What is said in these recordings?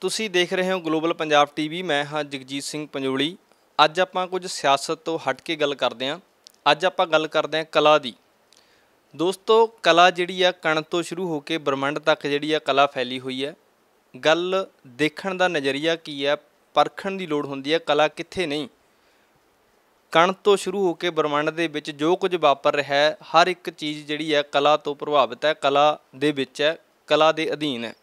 ਤੁਸੀਂ ਦੇਖ ਰਹੇ ਹੋ ਗਲੋਬਲ ਪੰਜਾਬ ਟੀਵੀ ਮੈਂ ਹਾਂ ਜਗਜੀਤ ਸਿੰਘ ਪੰਜੋਲੀ ਅੱਜ ਆਪਾਂ ਕੁਝ ਸਿਆਸਤ ਤੋਂ ਹਟ ਕੇ ਗੱਲ ਕਰਦੇ ਹਾਂ ਅੱਜ ਆਪਾਂ ਗੱਲ ਕਰਦੇ ਹਾਂ ਕਲਾ ਦੀ ਦੋਸਤੋ ਕਲਾ ਜਿਹੜੀ ਆ ਕਣ ਤੋਂ ਸ਼ੁਰੂ ਹੋ ਕੇ ਬ੍ਰਹਮੰਡ ਤੱਕ ਜਿਹੜੀ ਆ ਕਲਾ ਫੈਲੀ ਹੋਈ ਹੈ ਗੱਲ ਦੇਖਣ ਦਾ ਨਜ਼ਰੀਆ ਕੀ ਹੈ ਪਰਖਣ ਦੀ ਲੋੜ ਹੁੰਦੀ ਹੈ ਕਲਾ ਕਿੱਥੇ ਨਹੀਂ ਕਣ ਤੋਂ ਸ਼ੁਰੂ ਹੋ ਕੇ ਬ੍ਰਹਮੰਡ ਦੇ ਵਿੱਚ ਜੋ ਕੁਝ ਵਾਪਰ ਰਿਹਾ ਹੈ ਹਰ ਇੱਕ ਚੀਜ਼ ਜਿਹੜੀ ਹੈ ਕਲਾ ਤੋਂ ਪ੍ਰਭਾਵਿਤ ਹੈ ਕਲਾ ਦੇ ਵਿੱਚ ਹੈ ਕਲਾ ਦੇ ਅਧੀਨ ਹੈ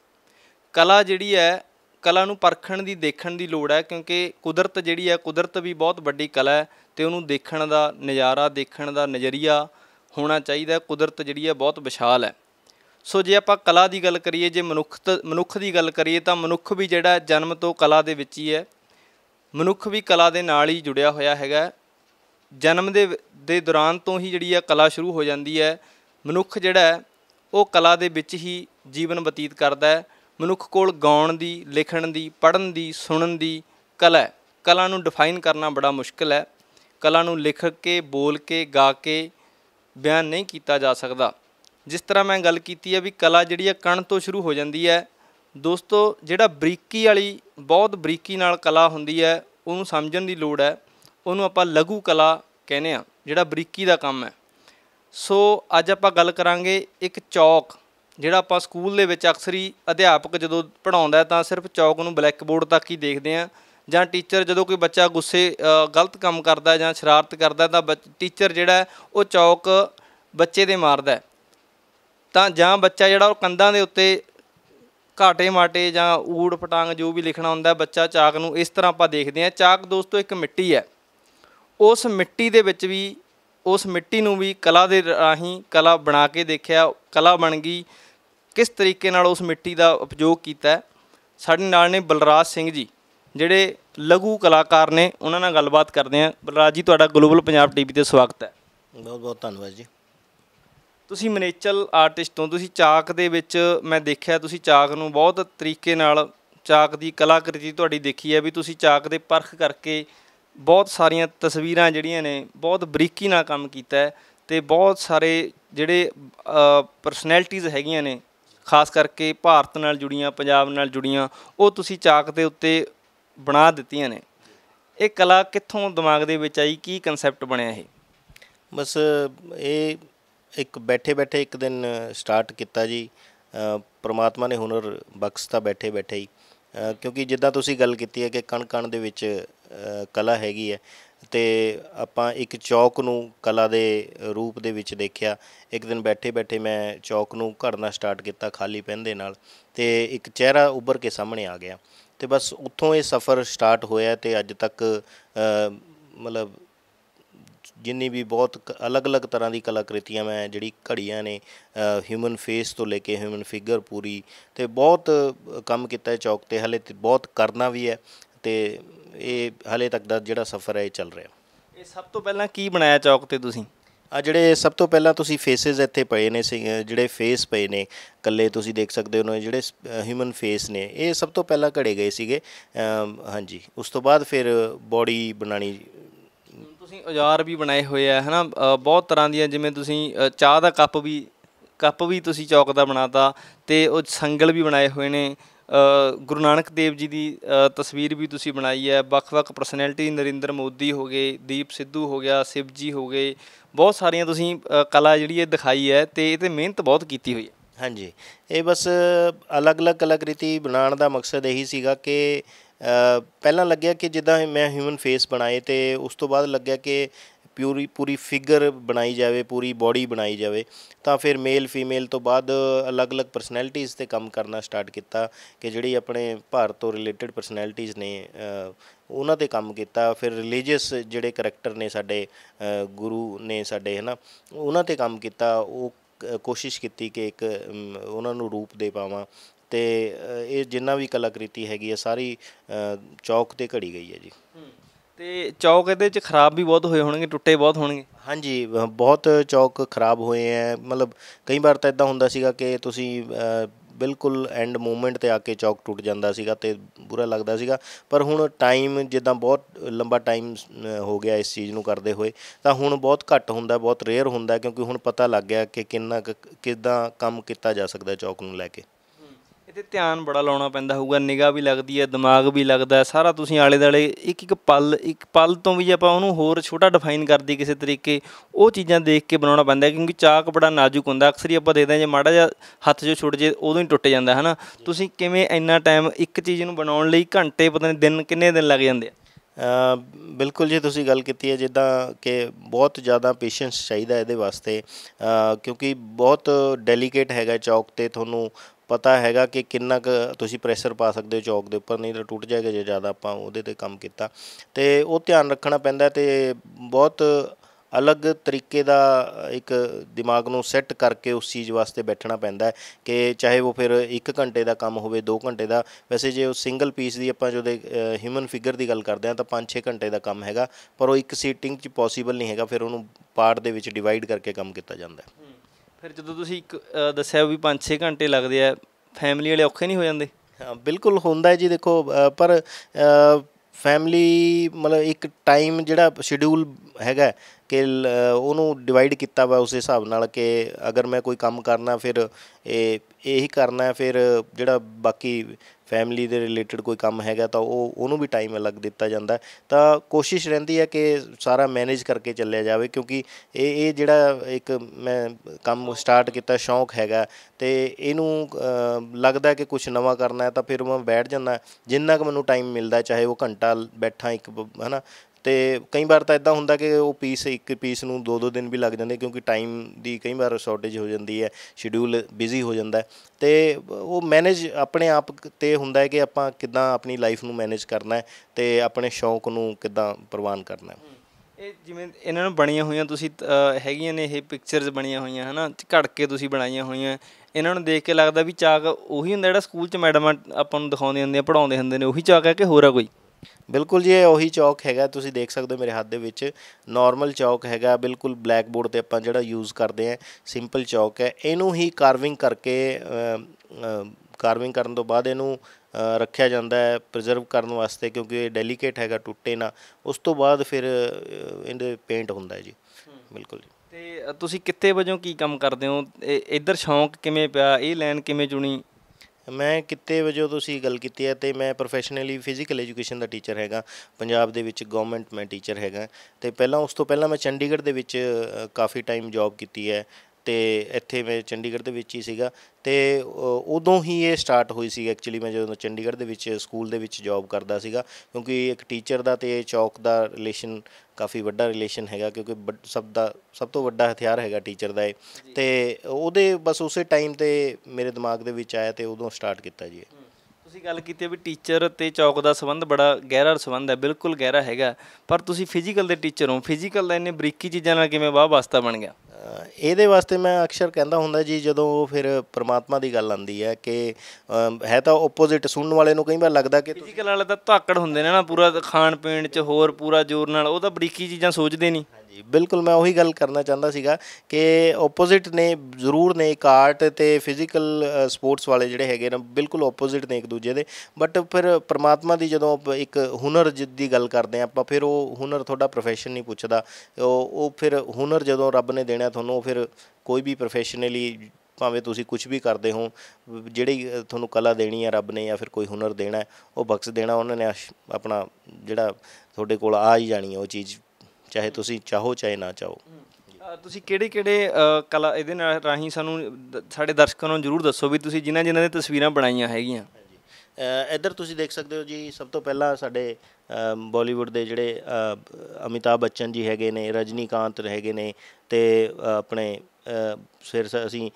ਕਲਾ ਜਿਹੜੀ ਹੈ ਕਲਾ ਨੂੰ ਪਰਖਣ ਦੀ ਦੇਖਣ ਦੀ ਲੋੜ ਹੈ ਕਿਉਂਕਿ ਕੁਦਰਤ ਜਿਹੜੀ ਹੈ ਕੁਦਰਤ ਵੀ ਬਹੁਤ ਵੱਡੀ ਕਲਾ ਹੈ ਤੇ ਉਹਨੂੰ ਦੇਖਣ ਦਾ ਨਜ਼ਾਰਾ ਦੇਖਣ ਦਾ ਨਜ਼ਰੀਆ ਹੋਣਾ ਚਾਹੀਦਾ ਕੁਦਰਤ ਜਿਹੜੀ ਹੈ ਬਹੁਤ ਵਿਸ਼ਾਲ ਹੈ ਸੋ ਜੇ ਆਪਾਂ ਕਲਾ ਦੀ ਗੱਲ ਕਰੀਏ ਜੇ ਮਨੁੱਖ ਮਨੁੱਖ ਦੀ ਗੱਲ ਕਰੀਏ ਤਾਂ ਮਨੁੱਖ ਵੀ ਜਿਹੜਾ ਜਨਮ ਤੋਂ ਕਲਾ ਦੇ ਵਿੱਚ ਹੀ ਹੈ ਮਨੁੱਖ ਵੀ ਕਲਾ ਦੇ ਨਾਲ ਹੀ ਜੁੜਿਆ ਹੋਇਆ ਹੈਗਾ ਜਨਮ ਦੇ ਦੇ ਦੌਰਾਨ ਤੋਂ ਹੀ ਜਿਹੜੀ ਹੈ ਕਲਾ ਸ਼ੁਰੂ ਹੋ ਜਾਂਦੀ ਹੈ ਮਨੁੱਖ ਜਿਹੜਾ ਉਹ ਕਲਾ ਦੇ ਵਿੱਚ ਹੀ ਜੀਵਨ ਬਤੀਤ ਕਰਦਾ ਹੈ ਮਨੁੱਖ ਕੋਲ ਗਾਉਣ ਦੀ ਲਿਖਣ ਦੀ ਪੜਨ ਦੀ ਸੁਣਨ ਦੀ ਕਲਾ ਹੈ ਕਲਾ ਨੂੰ ਡਿਫਾਈਨ ਕਰਨਾ ਬੜਾ ਮੁਸ਼ਕਲ ਹੈ ਕਲਾ ਨੂੰ ਲਿਖ ਕੇ ਬੋਲ ਕੇ ਗਾ ਕੇ ਬਿਆਨ ਨਹੀਂ ਕੀਤਾ ਜਾ ਸਕਦਾ ਜਿਸ ਤਰ੍ਹਾਂ ਮੈਂ ਗੱਲ ਕੀਤੀ ਹੈ ਵੀ ਕਲਾ ਜਿਹੜੀ ਹੈ ਕਣ ਤੋਂ ਸ਼ੁਰੂ ਹੋ ਜਾਂਦੀ ਹੈ ਦੋਸਤੋ ਜਿਹੜਾ ਬਰੀਕੀ ਵਾਲੀ ਬਹੁਤ ਬਰੀਕੀ ਨਾਲ ਕਲਾ ਹੁੰਦੀ ਹੈ ਉਹਨੂੰ ਸਮਝਣ ਦੀ ਲੋੜ ਹੈ ਉਹਨੂੰ ਆਪਾਂ ਲਘੂ ਕਲਾ ਕਹਿੰਦੇ ਆ ਜਿਹੜਾ ਬਰੀਕੀ ਦਾ ਕੰਮ ਹੈ ਸੋ ਅੱਜ ਆਪਾਂ ਗੱਲ ਕਰਾਂਗੇ ਇੱਕ ਚੌਕ ਜਿਹੜਾ ਆਪਾਂ ਸਕੂਲ ਦੇ ਵਿੱਚ ਅਕਸਰ ਹੀ ਅਧਿਆਪਕ ਜਦੋਂ ਪੜਾਉਂਦਾ ਤਾਂ ਸਿਰਫ ਚੌਕ ਨੂੰ ਬਲੈਕ ਬੋਰਡ ਤੱਕ ਹੀ ਦੇਖਦੇ ਆ ਜਾਂ ਟੀਚਰ ਜਦੋਂ ਕੋਈ ਬੱਚਾ ਗੁੱਸੇ ਗਲਤ ਕੰਮ ਕਰਦਾ ਜਾਂ ਸ਼ਰਾਰਤ ਕਰਦਾ ਤਾਂ ਟੀਚਰ ਜਿਹੜਾ ਉਹ ਚੌਕ ਬੱਚੇ ਦੇ ਮਾਰਦਾ ਤਾਂ ਜਾਂ ਬੱਚਾ ਜਿਹੜਾ ਉਹ ਕੰਧਾਂ ਦੇ ਉੱਤੇ ਘਾਟੇ ਮਾਟੇ ਜਾਂ ਊੜ ਪਟਾਂਗ ਜੋ ਵੀ ਲਿਖਣਾ ਹੁੰਦਾ ਬੱਚਾ ਚਾਕ ਨੂੰ ਇਸ ਤਰ੍ਹਾਂ ਆਪਾਂ ਦੇਖਦੇ ਆ ਚਾਕ ਦੋਸਤੋ ਇੱਕ ਮਿੱਟੀ ਹੈ ਉਸ ਮਿੱਟੀ ਦੇ ਵਿੱਚ ਵੀ ਉਸ ਮਿੱਟੀ ਨੂੰ ਵੀ ਕਲਾ ਦੇ ਰਾਹੀਂ ਕਲਾ ਬਣਾ ਕੇ ਦੇਖਿਆ ਕਲਾ ਬਣ ਗਈ ਕਿਸ ਤਰੀਕੇ ਨਾਲ ਉਸ ਮਿੱਟੀ ਦਾ ਉਪਯੋਗ ਕੀਤਾ ਹੈ ਸਾਡੇ ਨਾਲ ਨੇ ਬਲਰਾਜ ਸਿੰਘ ਜੀ ਜਿਹੜੇ ਲਘੂ ਕਲਾਕਾਰ ਨੇ ਉਹਨਾਂ ਨਾਲ ਗੱਲਬਾਤ ਕਰਦੇ ਆ ਬਲਰਾਜ ਜੀ ਤੁਹਾਡਾ ਗਲੋਬਲ ਪੰਜਾਬ ਟੀਵੀ ਤੇ ਸਵਾਗਤ ਹੈ ਬਹੁਤ ਬਹੁਤ ਧੰਨਵਾਦ ਜੀ ਤੁਸੀਂ ਮਨੇਚਲ ਆਰਟਿਸਟ ਹੋ ਤੁਸੀਂ ਚਾਕ ਦੇ ਵਿੱਚ ਮੈਂ ਦੇਖਿਆ ਤੁਸੀਂ ਚਾਕ ਨੂੰ ਬਹੁਤ ਤਰੀਕੇ ਨਾਲ ਚਾਕ ਦੀ ਕਲਾਕ੍ਰਿਤੀ ਤੁਹਾਡੀ ਦੇਖੀ ਹੈ ਵੀ ਤੁਸੀਂ ਚਾਕ ਦੇ ਪਰਖ ਕਰਕੇ ਬਹੁਤ ਸਾਰੀਆਂ ਤਸਵੀਰਾਂ ਜਿਹੜੀਆਂ ਨੇ ਬਹੁਤ ਬਰੀਕੀ ਨਾਲ ਕੰਮ ਕੀਤਾ ਤੇ ਬਹੁਤ ਸਾਰੇ ਜਿਹੜੇ ਪਰਸਨੈਲਿਟੀਆਂ ਹੈਗੀਆਂ ਨੇ ਖਾਸ ਕਰਕੇ ਭਾਰਤ ਨਾਲ ਜੁੜੀਆਂ ਪੰਜਾਬ ਨਾਲ ਜੁੜੀਆਂ ਉਹ ਤੁਸੀਂ ਚਾਕ ਦੇ ਉੱਤੇ ਬਣਾ ਦਿੱਤੀਆਂ ਨੇ ਇਹ ਕਲਾ ਕਿੱਥੋਂ ਦਿਮਾਗ ਦੇ ਵਿੱਚ ਆਈ ਕੀ ਕਨਸੈਪਟ ਬਣਿਆ ਇਹ ਬਸ ਇਹ ਇੱਕ ਬੈਠੇ ਬੈਠੇ ਇੱਕ ਦਿਨ ਸਟਾਰਟ ਕੀਤਾ ਜੀ ਪ੍ਰਮਾਤਮਾ ਨੇ ਹੁਨਰ ਬਖਸ਼ਤਾ ਬੈਠੇ ਬੈਠੇ ਹੀ ਕਿਉਂਕਿ ਜਿੱਦਾਂ ਤੁਸੀਂ ਗੱਲ ਕੀਤੀ ਹੈ ਕਿ ਕਣ ਕਣ ਦੇ ਵਿੱਚ ਕਲਾ ਹੈਗੀ ਹੈ ਤੇ ਆਪਾਂ ਇੱਕ ਚੌਕ ਨੂੰ ਕਲਾ ਦੇ ਰੂਪ ਦੇ ਵਿੱਚ ਦੇਖਿਆ ਇੱਕ ਦਿਨ ਬੈਠੇ ਬੈਠੇ ਮੈਂ ਚੌਕ ਨੂੰ ਘੜਨਾ ਸਟਾਰਟ ਕੀਤਾ ਖਾਲੀ ਪੈਨ ਦੇ ਨਾਲ ਤੇ ਇੱਕ ਚਿਹਰਾ ਉੱਭਰ ਕੇ ਸਾਹਮਣੇ ਆ ਗਿਆ ਤੇ ਬਸ ਉੱਥੋਂ ਇਹ ਸਫ਼ਰ ਸਟਾਰਟ ਹੋਇਆ ਤੇ ਅੱਜ ਤੱਕ ਮਤਲਬ ਜਿੰਨੀ ਵੀ ਬਹੁਤ ਅਲੱਗ-ਅਲੱਗ ਤਰ੍ਹਾਂ ਦੀ ਕਲਾਕ੍ਰਿਤੀਆਂ ਮੈਂ ਜਿਹੜੀ ਘੜੀਆਂ ਨੇ ਹਿਊਮਨ ਫੇਸ ਤੋਂ ਲੈ ਕੇ ਹਿਊਮਨ ਫਿਗਰ ਪੂਰੀ ਤੇ ਬਹੁਤ ਕੰਮ ਕੀਤਾ ਹੈ ਚੌਕ ਤੇ ਹਲੇ ਬਹੁਤ ਕਰਨਾ ਵੀ ਹੈ ਤੇ ਇਹ ਹਲੇ ਤੱਕ ਦਾ ਜਿਹੜਾ ਸਫ਼ਰ ਹੈ ਇਹ ਚੱਲ ਰਿਹਾ ਇਹ ਸਭ ਤੋਂ ਪਹਿਲਾਂ ਕੀ ਬਣਾਇਆ ਚੌਕ ਤੇ ਤੁਸੀਂ ਆ ਜਿਹੜੇ ਸਭ ਤੋਂ ਪਹਿਲਾਂ ਤੁਸੀਂ ਫੇਸਿਸ ਇੱਥੇ ਪਏ ਨੇ ਜਿਹੜੇ ਫੇਸ ਪਏ ਨੇ ਕੱਲੇ ਤੁਸੀਂ ਦੇਖ ਸਕਦੇ ਹੋ ਜਿਹੜੇ ਹਿਊਮਨ ਫੇਸ ਨੇ ਇਹ ਸਭ ਤੋਂ ਪਹਿਲਾਂ ਘੜੇ ਗਏ ਸੀਗੇ ਹਾਂਜੀ ਉਸ ਤੋਂ ਬਾਅਦ ਫਿਰ ਬੋਡੀ ਬਣਾਣੀ ਤੁਸੀਂ ਔਜ਼ਾਰ ਵੀ ਬਣਾਏ ਹੋਏ ਆ ਹਨਾ ਬਹੁਤ ਤਰ੍ਹਾਂ ਦੀਆਂ ਜਿਵੇਂ ਤੁਸੀਂ ਚਾਹ ਦਾ ਕੱਪ ਵੀ ਕੱਪ ਵੀ ਤੁਸੀਂ ਚੌਕ ਦਾ ਬਣਾਤਾ ਤੇ ਉਹ ਸੰਗਲ ਵੀ ਬਣਾਏ ਹੋਏ ਨੇ ਗੁਰੂ ਨਾਨਕ ਦੇਵ ਜੀ ਦੀ ਤਸਵੀਰ ਵੀ ਤੁਸੀਂ ਬਣਾਈ ਹੈ ਵੱਖ-ਵੱਖ ਪਰਸਨੈਲਿਟੀ ਨਰਿੰਦਰ ਮੋਦੀ ਹੋ ਗਏ ਦੀਪ ਸਿੱਧੂ ਹੋ ਗਿਆ ਸਿਵ ਜੀ ਹੋ ਗਏ ਬਹੁਤ ਸਾਰੀਆਂ ਤੁਸੀਂ ਕਲਾ ਜਿਹੜੀ ਇਹ ਦਿਖਾਈ ਹੈ ਤੇ ਇਹ ਤੇ ਮਿਹਨਤ ਬਹੁਤ ਕੀਤੀ ਹੋਈ ਹੈ ਹਾਂਜੀ ਇਹ ਬਸ ਅਲੱਗ-ਅਲੱਗ ਕਲਾਕ੍ਰਿਤੀ ਬਣਾਉਣ ਦਾ ਮਕਸਦ ਇਹੀ ਸੀਗਾ ਕਿ ਪਹਿਲਾਂ ਲੱਗਿਆ ਕਿ ਜਿੱਦਾਂ ਮੈਂ ਹਿਊਮਨ ਫੇਸ ਬਣਾਏ ਤੇ ਉਸ ਤੋਂ ਬਾਅਦ ਲੱਗਿਆ ਕਿ ਪੂਰੀ ਪੂਰੀ ਫਿਗਰ ਬਣਾਈ ਜਾਵੇ ਪੂਰੀ ਬਾਡੀ ਬਣਾਈ ਜਾਵੇ ਤਾਂ ਫਿਰ ਮੇਲ ਫੀਮੇਲ ਤੋਂ ਬਾਅਦ ਅਲੱਗ-ਅਲੱਗ ਪਰਸਨੈਲਿਟੀਆਂ ਤੇ ਕੰਮ ਕਰਨਾ ਸਟਾਰਟ ਕੀਤਾ ਕਿ ਜਿਹੜੀ ਆਪਣੇ ਭਾਰਤ ਤੋਂ ਰਿਲੇਟਡ ਪਰਸਨੈਲਿਟੀਆਂ ਨੇ ਉਹਨਾਂ ਤੇ ਕੰਮ ਕੀਤਾ ਫਿਰ ਰਿਲੀਜੀਅਸ ਜਿਹੜੇ ਕੈਰੈਕਟਰ ਨੇ ਸਾਡੇ ਗੁਰੂ ਨੇ ਸਾਡੇ ਹਨਾ ਉਹਨਾਂ ਤੇ ਕੰਮ ਕੀਤਾ ਉਹ ਕੋਸ਼ਿਸ਼ ਕੀਤੀ ਕਿ ਇੱਕ ਉਹਨਾਂ ਨੂੰ ਰੂਪ ਦੇ ਪਾਵਾਂ ਤੇ ਇਹ ਜਿੰਨਾ ਵੀ ਕਲਾਕ੍ਰਿਤੀ ਹੈਗੀ ਹੈ ਸਾਰੀ ਚੌਕ ਤੇ ਘੜੀ ਗਈ ਹੈ ਜੀ ਤੇ ਚੌਕ ਇਹਦੇ ਚ ਖਰਾਬ ਵੀ ਬਹੁਤ ਹੋਏ ਹੋਣਗੇ ਟੁੱਟੇ ਬਹੁਤ ਹੋਣਗੇ ਹਾਂਜੀ ਬਹੁਤ ਚੌਕ ਖਰਾਬ ਹੋਏ ਐ ਮਤਲਬ ਕਈ ਵਾਰ ਤਾਂ ਇਦਾਂ ਹੁੰਦਾ ਸੀਗਾ ਕਿ ਤੁਸੀਂ ਬਿਲਕੁਲ ਐਂਡ ਮੂਵਮੈਂਟ ਤੇ ਆ ਕੇ ਚੌਕ ਟੁੱਟ ਜਾਂਦਾ ਸੀਗਾ ਤੇ ਬੁਰਾ ਲੱਗਦਾ ਸੀਗਾ ਪਰ ਹੁਣ ਟਾਈਮ ਜਿੱਦਾਂ ਬਹੁਤ ਲੰਬਾ ਟਾਈਮ ਹੋ ਗਿਆ ਇਸ ਚੀਜ਼ ਨੂੰ ਕਰਦੇ ਹੋਏ ਤਾਂ ਹੁਣ ਬਹੁਤ ਘੱਟ ਹੁੰਦਾ ਬਹੁਤ ਰੇਅਰ ਹੁੰਦਾ ਕਿਉਂਕਿ ਹੁਣ ਪਤਾ ਲੱਗ ਗਿਆ ਕਿ ਕਿੰਨਾ ਕਿਦਾਂ ਕੰਮ ਕੀਤਾ ਜਾ ਸਕਦਾ ਚੌਕ ਨੂੰ ਲੈ ਕੇ ਤੇ ਧਿਆਨ ਬੜਾ ਲਾਉਣਾ ਪੈਂਦਾ ਹੋਊਗਾ ਨਿਗਾਹ ਵੀ ਲੱਗਦੀ ਹੈ ਦਿਮਾਗ ਵੀ ਲੱਗਦਾ ਸਾਰਾ ਤੁਸੀਂ ਆਲੇ ਦਾਲੇ ਇੱਕ ਇੱਕ ਪਲ ਇੱਕ ਪਲ ਤੋਂ ਵੀ ਆਪਾਂ ਉਹਨੂੰ ਹੋਰ ਛੋਟਾ ਡਿਫਾਈਨ ਕਰਦੀ ਕਿਸੇ ਤਰੀਕੇ ਉਹ ਚੀਜ਼ਾਂ ਦੇਖ ਕੇ ਬਣਾਉਣਾ ਪੈਂਦਾ ਕਿਉਂਕਿ ਚਾਕ ਬੜਾ ਨਾਜ਼ੁਕ ਹੁੰਦਾ ਅਕਸਰ ਹੀ ਆਪਾਂ ਦੇਖਦੇ ਹਾਂ ਜੇ ਮਾੜਾ ਜਿਹਾ ਹੱਥ ਜੋ ਛੁੱਟ ਜੇ ਉਦੋਂ ਹੀ ਟੁੱਟ ਜਾਂਦਾ ਹਨਾ ਤੁਸੀਂ ਕਿਵੇਂ ਇੰਨਾ ਟਾਈਮ ਇੱਕ ਚੀਜ਼ ਨੂੰ ਬਣਾਉਣ ਲਈ ਘੰਟੇ ਪਤਾ ਨਹੀਂ ਦਿਨ ਕਿੰਨੇ ਦਿਨ ਲੱਗ ਜਾਂਦੇ ਆ ਬਿਲਕੁਲ ਜੀ ਤੁਸੀਂ ਗੱਲ ਕੀਤੀ ਹੈ ਜਿੱਦਾਂ ਕਿ ਬਹੁਤ ਜ਼ਿਆਦਾ ਪੇਸ਼ੈਂਸ ਚਾਹੀਦਾ ਇਹਦੇ ਵਾਸਤੇ ਕਿਉਂਕਿ ਬਹੁਤ ਡੈਲੀਕੇਟ ਹੈਗਾ ਚੌਕ ਤੇ ਤੁਹਾਨੂੰ ਪਤਾ ਹੈਗਾ ਕਿ ਕਿੰਨਾ ਕੁ ਤੁਸੀਂ ਪ੍ਰੈਸ਼ਰ ਪਾ ਸਕਦੇ ਹੋ ਚੌਕ ਦੇ ਉੱਪਰ ਨਹੀਂ ਤਾਂ ਟੁੱਟ ਜਾਏਗਾ ਜੇ ਜ਼ਿਆਦਾ ਆਪਾਂ ਉਹਦੇ ਤੇ ਕੰਮ ਕੀਤਾ ਤੇ ਉਹ ਧਿਆਨ ਰੱਖਣਾ ਪੈਂਦਾ ਤੇ ਬਹੁਤ ਅਲੱਗ ਤਰੀਕੇ ਦਾ ਇੱਕ ਦਿਮਾਗ ਨੂੰ ਸੈੱਟ ਕਰਕੇ ਉਸ ਚੀਜ਼ ਵਾਸਤੇ ਬੈਠਣਾ ਪੈਂਦਾ ਕਿ ਚਾਹੇ ਉਹ ਫਿਰ 1 ਘੰਟੇ ਦਾ ਕੰਮ ਹੋਵੇ 2 ਘੰਟੇ ਦਾ ਵੈਸੇ ਜੇ ਉਹ ਸਿੰਗਲ ਪੀਸ ਦੀ ਆਪਾਂ ਜਦੋਂ ਹਿਊਮਨ ਫਿਗਰ ਦੀ ਗੱਲ ਕਰਦੇ ਆ ਤਾਂ 5-6 ਘੰਟੇ ਦਾ ਕੰਮ ਹੈਗਾ ਪਰ ਉਹ ਇੱਕ ਸੀਟਿੰਗ 'ਚ ਪੋਸੀਬਲ ਨਹੀਂ ਹੈਗਾ ਫਿਰ ਉਹਨੂੰ ਪਾਰਟ ਦੇ ਵਿੱਚ ਡਿਵਾਈਡ ਕਰਕੇ ਕੰਮ ਕੀਤਾ ਜਾਂਦਾ ਹੈ ਫਿਰ ਜਦੋਂ ਤੁਸੀਂ ਇੱਕ ਦੱਸਿਆ ਵੀ 5-6 ਘੰਟੇ ਲੱਗਦੇ ਆ ਫੈਮਿਲੀ ਵਾਲੇ ਔਖੇ ਨਹੀਂ ਹੋ ਜਾਂਦੇ ਹਾਂ ਬਿਲਕੁਲ ਹੁੰਦਾ ਹੈ ਜੀ ਦੇਖੋ ਪਰ ਫੈਮਿਲੀ ਮਤਲਬ ਇੱਕ ਟਾਈਮ ਜਿਹੜਾ ਸ਼ਡਿਊਲ ਹੈਗਾ ਕਿ ਉਹਨੂੰ ਡਿਵਾਈਡ ਕੀਤਾ ਵਾ ਉਸ ਹਿਸਾਬ ਨਾਲ ਕਿ ਅਗਰ ਮੈਂ ਕੋਈ ਕੰਮ ਕਰਨਾ ਫਿਰ ਇਹ ਇਹੀ ਕਰਨਾ ਫਿਰ ਜਿਹੜਾ ਬਾਕੀ ਫੈਮਿਲੀ ਦੇ ਰਿਲੇਟਡ ਕੋਈ ਕੰਮ ਹੈਗਾ ਤਾਂ ਉਹ ਉਹਨੂੰ ਵੀ ਟਾਈਮ ਅਲੱਗ ਦਿੱਤਾ ਜਾਂਦਾ ਤਾਂ ਕੋਸ਼ਿਸ਼ ਰਹਿੰਦੀ ਹੈ ਕਿ ਸਾਰਾ ਮੈਨੇਜ ਕਰਕੇ ਚੱਲਿਆ ਜਾਵੇ ਕਿਉਂਕਿ ਇਹ ਇਹ ਜਿਹੜਾ ਇੱਕ ਮੈਂ ਕੰਮ ਸਟਾਰਟ ਕੀਤਾ ਸ਼ੌਂਕ ਹੈਗਾ ਤੇ ਇਹਨੂੰ ਲੱਗਦਾ ਕਿ ਕੁਝ ਨਵਾਂ ਕਰਨਾ ਹੈ ਤਾਂ ਫਿਰ ਮੈਂ ਬੈਠ ਜਾਂਦਾ ਜਿੰਨਾ ਕੁ ਮੈਨੂੰ ਟਾਈਮ ਮਿਲਦਾ ਚਾਹੇ ਉਹ ਘੰਟਾ ਬੈਠਾ ਇੱਕ ਹਨਾ ਤੇ ਕਈ ਵਾਰ ਤਾਂ ਇਦਾਂ ਹੁੰਦਾ ਕਿ ਉਹ ਪੀਸ ਇੱਕ ਪੀਸ ਨੂੰ ਦੋ ਦੋ ਦਿਨ ਵੀ ਲੱਗ ਜਾਂਦੇ ਕਿਉਂਕਿ ਟਾਈਮ ਦੀ ਕਈ ਵਾਰ ਸ਼ਾਰਟੇਜ ਹੋ ਜਾਂਦੀ ਹੈ ਸ਼ਡਿਊਲ ਬਿਜ਼ੀ ਹੋ ਜਾਂਦਾ ਤੇ ਉਹ ਮੈਨੇਜ ਆਪਣੇ ਆਪ ਤੇ ਹੁੰਦਾ ਹੈ ਕਿ ਆਪਾਂ ਕਿਦਾਂ ਆਪਣੀ ਲਾਈਫ ਨੂੰ ਮੈਨੇਜ ਕਰਨਾ ਹੈ ਤੇ ਆਪਣੇ ਸ਼ੌਂਕ ਨੂੰ ਕਿਦਾਂ ਪ੍ਰਵਾਨ ਕਰਨਾ ਹੈ ਇਹ ਜਿਵੇਂ ਇਹਨਾਂ ਨੂੰ ਬਣੀਆਂ ਹੋਈਆਂ ਤੁਸੀਂ ਹੈਗੀਆਂ ਨੇ ਇਹ ਪਿਕਚਰਸ ਬਣੀਆਂ ਹੋਈਆਂ ਹਨਾ ਘੜ ਕੇ ਤੁਸੀਂ ਬਣਾਈਆਂ ਹੋਈਆਂ ਇਹਨਾਂ ਨੂੰ ਦੇਖ ਕੇ ਲੱਗਦਾ ਵੀ ਚਾਕ ਉਹੀ ਹੁੰਦਾ ਜਿਹੜਾ ਸਕੂਲ 'ਚ ਮੈਡਮ ਆਪਾਂ ਨੂੰ ਦਿਖਾਉਂਦੇ ਹੁੰਦੇ ਆ ਪੜਾਉਂਦੇ ਹੁੰਦੇ ਨੇ ਉਹੀ ਚਾਕ ਹੈ ਕਿ ਹੋਰ ਆ ਕੋਈ ਬਿਲਕੁਲ ਜੀ ਇਹ ਉਹੀ ਚੌਕ ਹੈਗਾ ਤੁਸੀਂ ਦੇਖ ਸਕਦੇ ਹੋ ਮੇਰੇ ਹੱਥ ਦੇ ਵਿੱਚ ਨਾਰਮਲ ਚੌਕ ਹੈਗਾ ਬਿਲਕੁਲ ਬਲੈਕ ਬੋਰਡ ਤੇ ਆਪਾਂ ਜਿਹੜਾ ਯੂਜ਼ ਕਰਦੇ ਆ ਸਿੰਪਲ ਚੌਕ ਹੈ ਇਹਨੂੰ ਹੀ ਕਾਰਵਿੰਗ ਕਰਕੇ ਕਾਰਵਿੰਗ ਕਰਨ ਤੋਂ ਬਾਅਦ ਇਹਨੂੰ ਰੱਖਿਆ ਜਾਂਦਾ ਹੈ ਪ੍ਰੀਜ਼ਰਵ ਕਰਨ ਵਾਸਤੇ ਕਿਉਂਕਿ ਇਹ ਡੈਲੀਕੇਟ ਹੈਗਾ ਟੁੱਟੇ ਨਾ ਉਸ ਤੋਂ ਬਾਅਦ ਫਿਰ ਇਹਦੇ ਪੇਂਟ ਹੁੰਦਾ ਹੈ ਜੀ ਬਿਲਕੁਲ ਜੀ ਤੇ ਤੁਸੀਂ ਕਿੱਥੇ ਵਜੋਂ ਕੀ ਕੰਮ ਕਰਦੇ ਹੋ ਇੱਧਰ ਸ਼ੌਂਕ ਕਿਵੇਂ ਪਿਆ ਇਹ ਲਾਈਨ ਕਿਵੇਂ ਚੁਣੀ ਮੈਂ ਕਿਤੇ ਵਜੋਂ ਤੁਸੀਂ ਗੱਲ ਕੀਤੀ ਹੈ ਤੇ ਮੈਂ ਪ੍ਰੋਫੈਸ਼ਨਲੀ ਫਿਜ਼ੀਕਲ ਐਜੂਕੇਸ਼ਨ ਦਾ ਟੀਚਰ ਹੈਗਾ ਪੰਜਾਬ ਦੇ ਵਿੱਚ ਗਵਰਨਮੈਂਟ ਮੈਂ ਟੀਚਰ ਹੈਗਾ ਤੇ ਪਹਿਲਾਂ ਉਸ ਤੋਂ ਪਹਿਲਾਂ ਮੈਂ ਚੰਡੀਗੜ੍ਹ ਦੇ ਵਿੱਚ ਕਾਫੀ ਟਾਈਮ ਜੌਬ ਕੀਤੀ ਹੈ ਤੇ ਇੱਥੇ ਮੈਂ ਚੰਡੀਗੜ੍ਹ ਦੇ ਵਿੱਚ ਹੀ ਸੀਗਾ ਤੇ ਉਦੋਂ ਹੀ ਇਹ ਸਟਾਰਟ ਹੋਈ ਸੀ ਐਕਚੁਅਲੀ ਮੈਂ ਜਦੋਂ ਚੰਡੀਗੜ੍ਹ ਦੇ ਵਿੱਚ ਸਕੂਲ ਦੇ ਵਿੱਚ ਜੌਬ ਕਰਦਾ ਸੀਗਾ ਕਿਉਂਕਿ ਇੱਕ ਟੀਚਰ ਦਾ ਤੇ ਚੌਕ ਦਾ ਰਿਲੇਸ਼ਨ ਕਾਫੀ ਵੱਡਾ ਰਿਲੇਸ਼ਨ ਹੈਗਾ ਕਿਉਂਕਿ ਸਭ ਦਾ ਸਭ ਤੋਂ ਵੱਡਾ ਹਥਿਆਰ ਹੈਗਾ ਟੀਚਰ ਦਾ ਇਹ ਤੇ ਉਹਦੇ ਬਸ ਉਸੇ ਟਾਈਮ ਤੇ ਮੇਰੇ ਦਿਮਾਗ ਦੇ ਵਿੱਚ ਆਇਆ ਤੇ ਉਦੋਂ ਸਟਾਰਟ ਕੀਤਾ ਜੀ ਤੁਸੀਂ ਗੱਲ ਕੀਤੀ ਵੀ ਟੀਚਰ ਤੇ ਚੌਕ ਦਾ ਸੰਬੰਧ ਬੜਾ ਗਹਿਰਾ ਸੰਬੰਧ ਹੈ ਬਿਲਕੁਲ ਗਹਿਰਾ ਹੈਗਾ ਪਰ ਤੁਸੀਂ ਫਿਜ਼ੀਕਲ ਦੇ ਟੀਚਰ ਹੋ ਫਿਜ਼ੀਕਲ ਦਾ ਇੰਨੇ ਬਰੀਕੀ ਚੀਜ਼ਾਂ ਨਾਲ ਕਿਵੇਂ ਵਾਹ ਵਾਸਤਾ ਬਣ ਗਿਆ ਇਹਦੇ ਵਾਸਤੇ ਮੈਂ ਅਕਸਰ ਕਹਿੰਦਾ ਹੁੰਦਾ ਜੀ ਜਦੋਂ ਫਿਰ ਪ੍ਰਮਾਤਮਾ ਦੀ ਗੱਲ ਆਉਂਦੀ ਹੈ ਕਿ ਹੈ ਤਾਂ ਆਪੋਜ਼ਿਟ ਸੁਣਨ ਵਾਲੇ ਨੂੰ ਕਈ ਵਾਰ ਲੱਗਦਾ ਕਿ ਫਿਜ਼ੀਕਲ ਵਾਲੇ ਤਾਂ ਧਾਕੜ ਹੁੰਦੇ ਨੇ ਨਾ ਪੂਰਾ ਖਾਣ ਪੀਣ 'ਚ ਹੋਰ ਪੂਰਾ ਜ਼ੋਰ ਨਾਲ ਉਹ ਤਾਂ ਬਰੀਕੀ ਚੀਜ਼ਾਂ ਸੋਚਦੇ ਨਹੀਂ ਜੀ ਬਿਲਕੁਲ ਮੈਂ ਉਹੀ ਗੱਲ ਕਰਨਾ ਚਾਹੁੰਦਾ ਸੀਗਾ ਕਿ ਆਪੋਜ਼ਿਟ ਨੇ ਜ਼ਰੂਰ ਨੇ ਕਾਰਟ ਤੇ ਫਿਜ਼ੀਕਲ ਸਪੋਰਟਸ ਵਾਲੇ ਜਿਹੜੇ ਹੈਗੇ ਨੇ ਬਿਲਕੁਲ ਆਪੋਜ਼ਿਟ ਨੇ ਇੱਕ ਦੂਜੇ ਦੇ ਬਟ ਫਿਰ ਪ੍ਰਮਾਤਮਾ ਦੀ ਜਦੋਂ ਇੱਕ ਹੁਨਰ ਦੀ ਗੱਲ ਕਰਦੇ ਆ ਆਪਾਂ ਫਿਰ ਉਹ ਹੁਨਰ ਤੁਹਾਡਾ ਪ੍ਰੋਫੈਸ਼ਨ ਨਹੀਂ ਪੁੱਛਦਾ ਉਹ ਉਹ ਫਿਰ ਹੁਨਰ ਜਦੋਂ ਰੱਬ ਨੇ ਦੇਣਾ ਤੁਹਾਨੂੰ ਫਿਰ ਕੋਈ ਵੀ ਪ੍ਰੋਫੈਸ਼ਨਲੀ ਭਾਵੇਂ ਤੁਸੀਂ ਕੁਝ ਵੀ ਕਰਦੇ ਹੋ ਜਿਹੜੀ ਤੁਹਾਨੂੰ ਕਲਾ ਦੇਣੀ ਹੈ ਰੱਬ ਨੇ ਜਾਂ ਫਿਰ ਕੋਈ ਹੁਨਰ ਦੇਣਾ ਉਹ ਬਖਸ਼ ਦੇਣਾ ਉਹਨਾਂ ਨੇ ਆਪਣਾ ਜਿਹੜਾ ਤੁਹਾਡੇ ਕੋਲ ਆ ਹੀ ਜਾਣੀ ਹੈ ਉਹ ਚੀਜ਼ ਚਾਹੇ ਤੁਸੀਂ ਚਾਹੋ ਚਾਹੇ ਨਾ ਚਾਹੋ ਤੁਸੀਂ ਕਿਹੜੇ ਕਿਹੜੇ ਕਲਾ ਇਹਦੇ ਨਾਲ ਰਾਹੀਂ ਸਾਨੂੰ ਸਾਡੇ ਦਰਸ਼ਕਾਂ ਨੂੰ ਜਰੂਰ ਦੱਸੋ ਵੀ ਤੁਸੀਂ ਜਿਨ੍ਹਾਂ ਜਿਨ੍ਹਾਂ ਦੇ ਤਸਵੀਰਾਂ ਬਣਾਈਆਂ ਹੈਗੀਆਂ ਇਧਰ ਤੁਸੀਂ ਦੇਖ ਸਕਦੇ ਹੋ ਜੀ ਸਭ ਤੋਂ ਪਹਿਲਾਂ ਸਾਡੇ ਬਾਲੀਵੁੱਡ ਦੇ ਜਿਹੜੇ ਅਮਿਤਾਭ ਬੱਚਨ ਜੀ ਹੈਗੇ ਨੇ ਰਜਨੀਕਾਂਤ ਰਹਿਗੇ ਨੇ ਤੇ ਆਪਣੇ ਫਿਰ ਅਸੀਂ